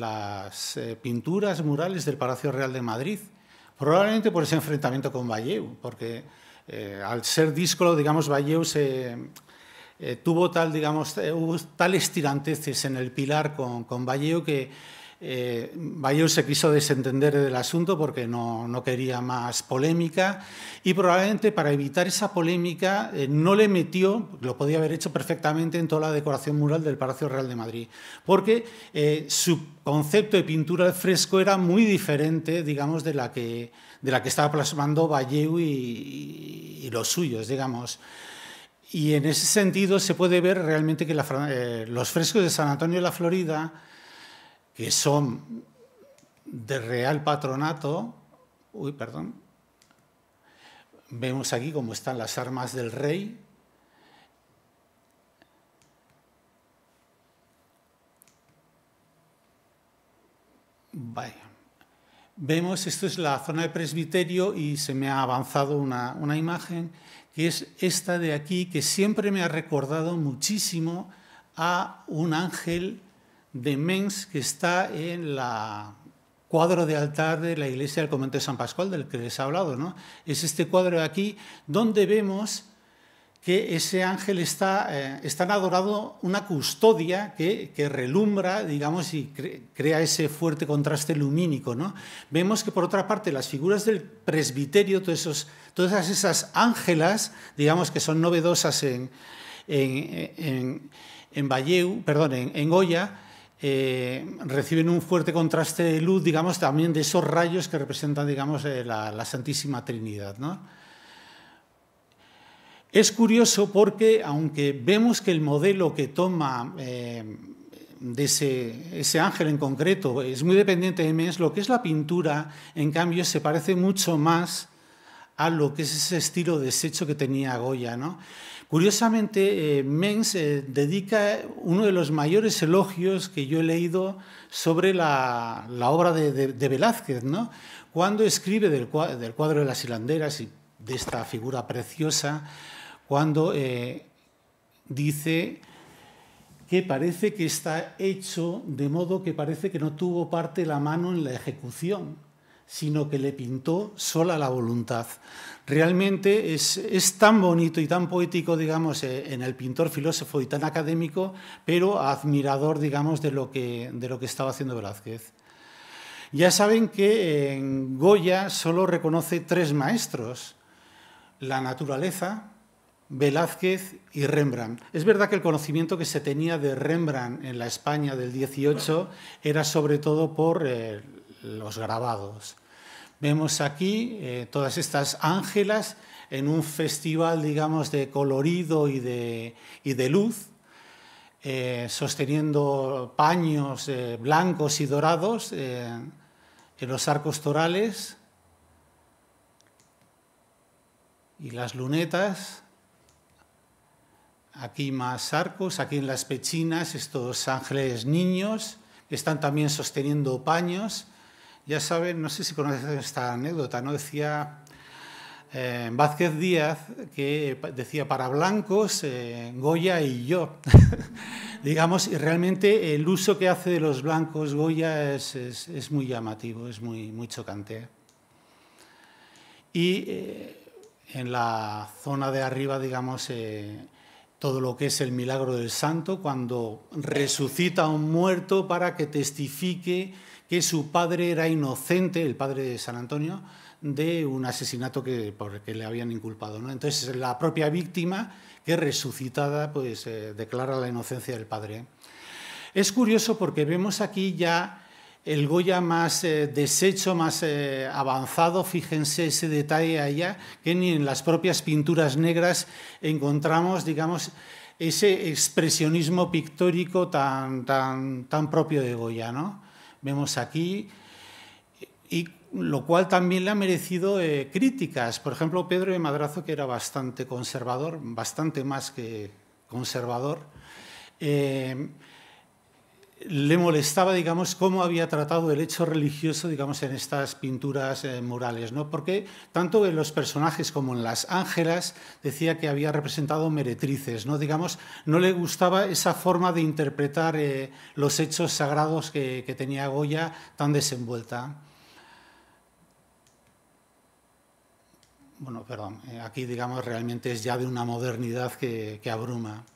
las eh, pinturas murales del Palacio Real de Madrid, probablemente por ese enfrentamiento con Valleu, porque eh, al ser díscolo, digamos, Valleu tuvo tal, digamos, tales tiranteces en el pilar con, con Valleu que Valleu eh, se quiso desentender del asunto porque no, quería más polémica y probablemente para evitar esa polémica eh, no le metió, lo podía haber hecho perfectamente en toda la decoración mural del Palacio Real de Madrid, porque eh, su concepto de pintura al fresco era muy diferente, digamos, de la que, de la que estaba plasmando Valleu y, los suyos, digamos. Y en ese sentido se puede ver realmente que los frescos de San Antonio de la Florida que son de real patronato, uy, perdón, vemos aquí cómo están las armas del rey, Vaya. Vemos, esto es la zona de presbiterio y se me ha avanzado una, una, imagen, que es esta de aquí, que siempre me ha recordado muchísimo a un ángel de Mens, que está en el cuadro de altar de la iglesia del convento de San Pascual, del que les he hablado. ¿no? Es este cuadro de aquí donde vemos que ese ángel está, eh, adorado una custodia que, relumbra, digamos, y crea ese fuerte contraste lumínico. ¿no? Vemos que, por otra parte, las figuras del presbiterio, todas esas ángelas, digamos, que son novedosas en, en, Valleu, perdón, en, en Goya, eh, reciben un fuerte contraste de luz, digamos, también de esos rayos que representan, digamos, eh, la, Santísima Trinidad. Es curioso porque, aunque vemos que el modelo que toma eh, de ese, ángel en concreto es muy dependiente de Mes, lo que es la pintura, en cambio, se parece mucho más a lo que es ese estilo desecho que tenía Goya. ¿no? Curiosamente, eh, Mengs eh, dedica uno de los mayores elogios que yo he leído sobre la, obra de, Velázquez, ¿no? cuando escribe del, cuadro de las hilanderas y de esta figura preciosa, cuando eh, dice que parece que está hecho de modo que parece que no tuvo parte la mano en la ejecución, sino que le pintó sola la voluntad realmente es, tan bonito y tan poético, digamos, eh, en el pintor filósofo y tan académico, pero admirador, digamos, de lo que, estaba haciendo Velázquez. Ya saben que en Goya solo reconoce tres maestros, la naturaleza, Velázquez y Rembrandt. Es verdad que el conocimiento que se tenía de Rembrandt en la España del 18 era sobre todo por eh, los grabados. Vemos aquí eh, todas estas ángelas en un festival, digamos, de colorido y de, luz, eh, sosteniendo paños eh, blancos y dorados en los arcos torales y las lunetas. Aquí más arcos, aquí en las pechinas, estos ángeles niños que están también sosteniendo paños ya saben, no sé si conocen esta anécdota, ¿no? Decía eh, Vázquez Díaz que decía, para blancos, eh, Goya y yo. Digamos, y realmente el uso que hace de los blancos Goya es, muy llamativo, es muy, muy chocante. Y eh, en la zona de arriba, digamos, todo lo que es el milagro del santo, cuando resucita a un muerto para que testifique que su padre era inocente, el padre de San Antonio, de un asesinato que, por que le habían inculpado. ¿no? Entonces, la propia víctima, que resucitada, pues eh, declara la inocencia del padre. Es curioso porque vemos aquí ya el Goya más eh, deshecho, más eh, avanzado, fíjense ese detalle allá, que ni en las propias pinturas negras encontramos, digamos, ese expresionismo pictórico tan, tan propio de Goya, ¿no? vemos aquí, y lo cual también le ha merecido eh, críticas. Por ejemplo, Pedro de Madrazo, que era bastante conservador, bastante más que conservador, eh, le molestaba, digamos, cómo había tratado el hecho religioso, digamos, en estas pinturas morales, eh, murales, ¿no? Porque tanto en los personajes como en las ángelas decía que había representado meretrices, ¿no? Digamos, no le gustaba esa forma de interpretar eh, los hechos sagrados que, tenía Goya tan desenvuelta. Bueno, perdón, eh, aquí, digamos, realmente es ya de una modernidad que abruma.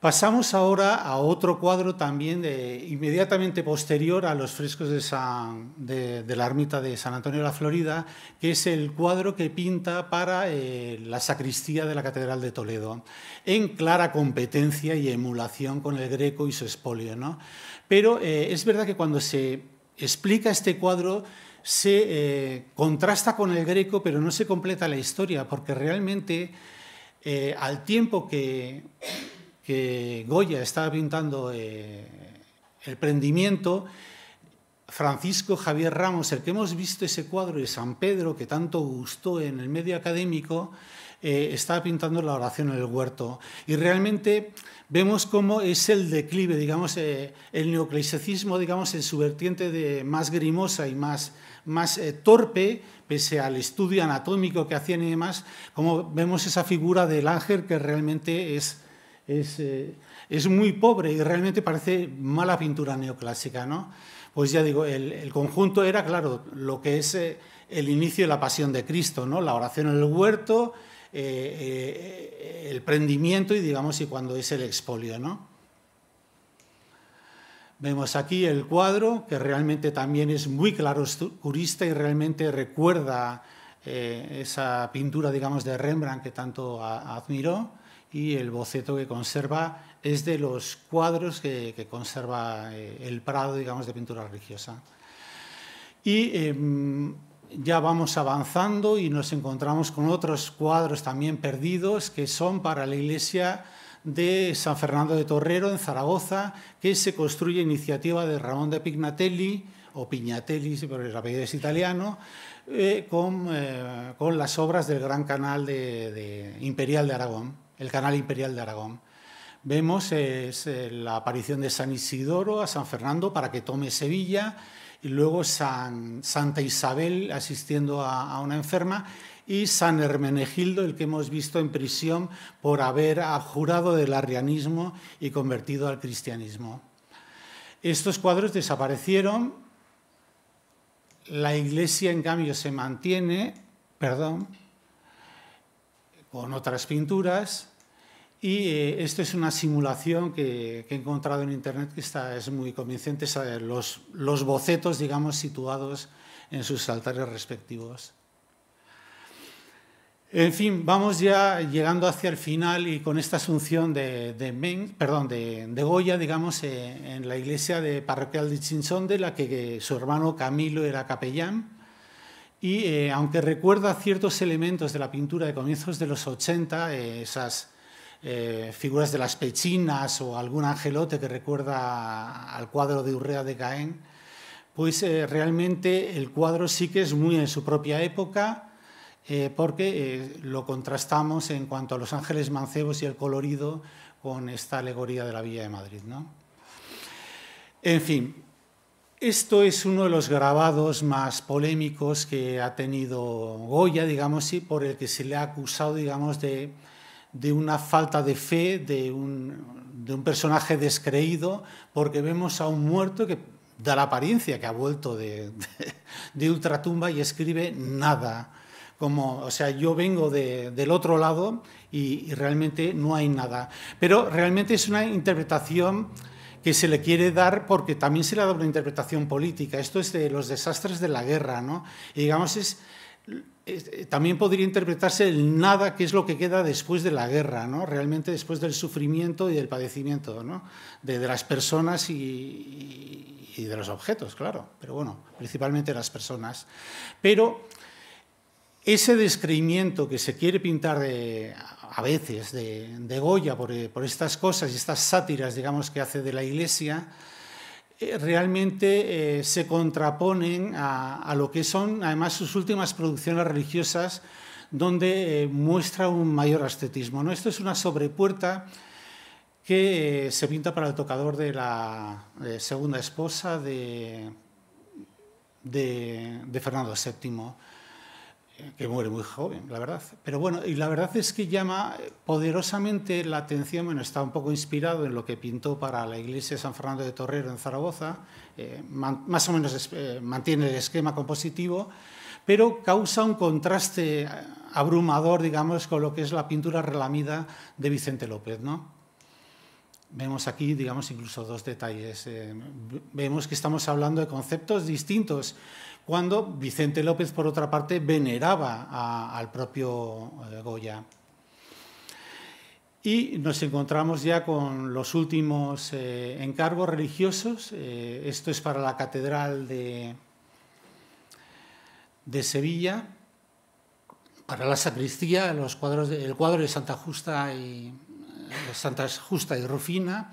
Pasamos ahora a otro cuadro también inmediatamente posterior a los frescos de, la ermita de San Antonio de la Florida, que es el cuadro que pinta para eh, la sacristía de la Catedral de Toledo, en clara competencia y emulación con el greco y su espolio. ¿no? Pero eh, es verdad que cuando se explica este cuadro, se eh, contrasta con el greco, pero no se completa la historia, porque realmente al tiempo que que Goya estaba pintando eh, el prendimiento, Francisco Javier Ramos, el que hemos visto ese cuadro de San Pedro que tanto gustó en el medio académico, eh, estaba pintando la oración en el huerto. Y realmente vemos cómo es el declive, digamos, eh, el neoclasicismo, digamos, en su vertiente de más grimosa y más, más torpe, pese al estudio anatómico que hacían y demás, como vemos esa figura del ángel que realmente es es, eh, es, muy pobre y realmente parece mala pintura neoclásica. ¿no? Pues ya digo, el, conjunto era, claro, lo que es eh, el inicio de la pasión de Cristo, ¿no? la oración en el huerto, eh, el prendimiento y, digamos, y cuando es el expolio. ¿no? Vemos aquí el cuadro, que realmente también es muy claroscurista y realmente recuerda esa pintura, digamos, de Rembrandt que tanto admiró y el boceto que conserva es de los cuadros que, conserva eh, el Prado, digamos, de pintura religiosa. Y em, ya vamos avanzando y nos encontramos con otros cuadros también perdidos que son para la iglesia de San Fernando de Torrero en Zaragoza, que se construye iniciativa de Ramón de Pignatelli, o Pignatelli, por el apellido es italiano, eh, eh, con, las obras del Gran Canal de Imperial de Aragón el canal imperial de Aragón. Vemos eh, la aparición de San Isidoro a San Fernando para que tome Sevilla y luego Santa Isabel asistiendo a, una enferma y San Hermenegildo, el que hemos visto en prisión por haber abjurado del arrianismo y convertido al cristianismo. Estos cuadros desaparecieron, la iglesia en cambio se mantiene, perdón, con otras pinturas, y eh, esto es una simulación que, he encontrado en Internet que está, es muy convincente, saber eh, los, los bocetos, digamos, situados en sus altares respectivos. En fin, vamos ya llegando hacia el final y con esta asunción de, de, perdón, de, Goya, digamos, eh, en la iglesia de parroquial de de la que, que su hermano Camilo era capellán. Y aunque recuerda ciertos elementos de la pintura de comienzos de los 80, esas eh, figuras de las pechinas o algún angelote que recuerda al cuadro de Urrea de Caen, pues eh, realmente el cuadro sí que es muy en su propia época, eh, porque lo contrastamos en cuanto a los ángeles mancebos y el colorido con esta alegoría de la Villa de Madrid. En fin, esto es uno de los grabados más polémicos que ha tenido Goya, digamos, y por el que se le ha acusado, digamos, de de una falta de fe, de un, de un personaje descreído, porque vemos a un muerto que da la apariencia que ha vuelto de, de, ultratumba y escribe nada. Como, o sea, yo vengo del otro lado y, y, realmente no hay nada. Pero realmente es una interpretación que se le quiere dar porque también se le ha dado una interpretación política. Esto es de los desastres de la guerra, ¿no? Y digamos, es eh, también podría interpretarse el nada, que es lo que queda después de la guerra, ¿no? realmente después del sufrimiento y del padecimiento de, las personas y, de los objetos, claro, pero bueno, principalmente las personas. Pero ese descreimiento que se quiere pintar a veces de, Goya por, eh, por, estas cosas y estas sátiras, digamos, que hace de la Iglesia, eh, realmente eh, se contraponen a, lo que son además sus últimas producciones religiosas donde eh, muestra un mayor ascetismo. Esto es una sobrepuerta que se pinta para el tocador de la segunda esposa de Fernando VII que muere muy joven, la verdad. Pero bueno, y la verdad es que llama poderosamente la atención, bueno, está un poco inspirado en lo que pintó para la iglesia de San Fernando de Torrero en Zaragoza, eh, más o menos eh, mantiene el esquema compositivo, pero causa un contraste eh, abrumador, digamos, con lo que es la pintura relamida de Vicente López, ¿no? Vemos aquí, digamos, incluso dos detalles. vemos que estamos hablando de conceptos distintos cuando Vicente López, por otra parte, veneraba al propio eh, Goya. Y nos encontramos ya con los últimos eh, encargos religiosos. Eh, esto es para la Catedral de, Sevilla, para la sacristía, el cuadro de Santa Justa y, Santa Justa y Rufina,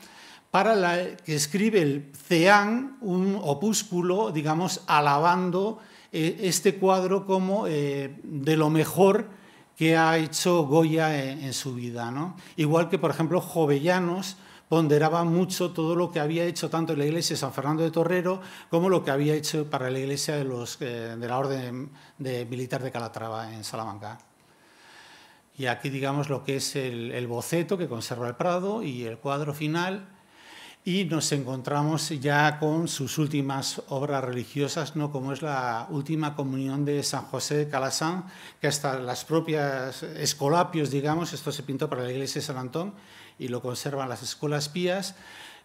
para la que escribe el CEAN un opúsculo, digamos, alabando eh, este cuadro como eh, de lo mejor que ha hecho Goya en, su vida. Igual que, por ejemplo, Jovellanos ponderaba mucho todo lo que había hecho tanto en la iglesia de San Fernando de Torrero como lo que había hecho para la iglesia de, eh, la Orden Militar de Calatrava en Salamanca. Y aquí digamos lo que es el boceto que conserva el Prado y el cuadro final y nos encontramos ya con sus últimas obras religiosas, ¿no? como es la última comunión de San José de Calasán, que hasta las propias escolapios, digamos, esto se pintó para la iglesia de San Antón y lo conservan las escuelas pías.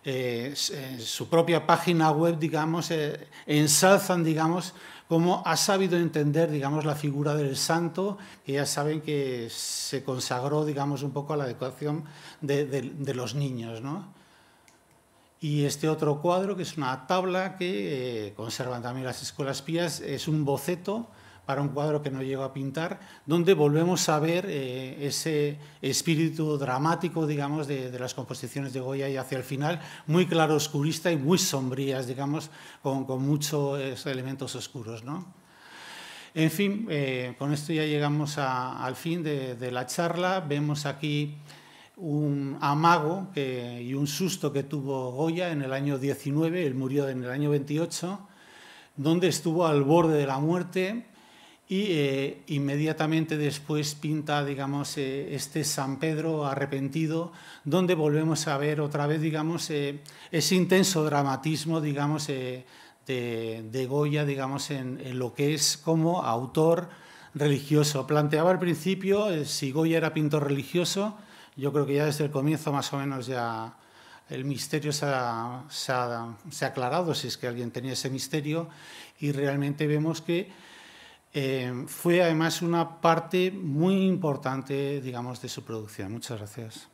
en eh, eh, su propia página web, digamos, eh, ensalzan, digamos, cómo ha sabido entender, digamos, la figura del santo, que ya saben que se consagró, digamos, un poco a la educación de los niños, ¿no? Y este otro cuadro, que es una tabla que eh, conservan también las escuelas pías, es un boceto para un cuadro que no llego a pintar, donde volvemos a ver eh, ese espíritu dramático, digamos, de, las composiciones de Goya y hacia el final, muy claro oscurista y muy sombrías, digamos, con, muchos eh, elementos oscuros, ¿no? En fin, con esto ya llegamos al fin de, de la charla. Vemos aquí un amago y un susto que tuvo Goya en el año 19, él murió en el año 28, donde estuvo al borde de la muerte y eh, inmediatamente después pinta, digamos, eh, este San Pedro arrepentido, donde volvemos a ver otra vez, digamos, eh, ese intenso dramatismo, digamos, de, Goya, digamos, en, lo que es como autor religioso. Planteaba al principio si Goya era pintor religioso, yo creo que ya desde el comienzo más o menos ya el misterio se ha, aclarado, si es que alguien tenía ese misterio, y realmente vemos que eh, fue además una parte muy importante, digamos, de su producción. Muchas gracias.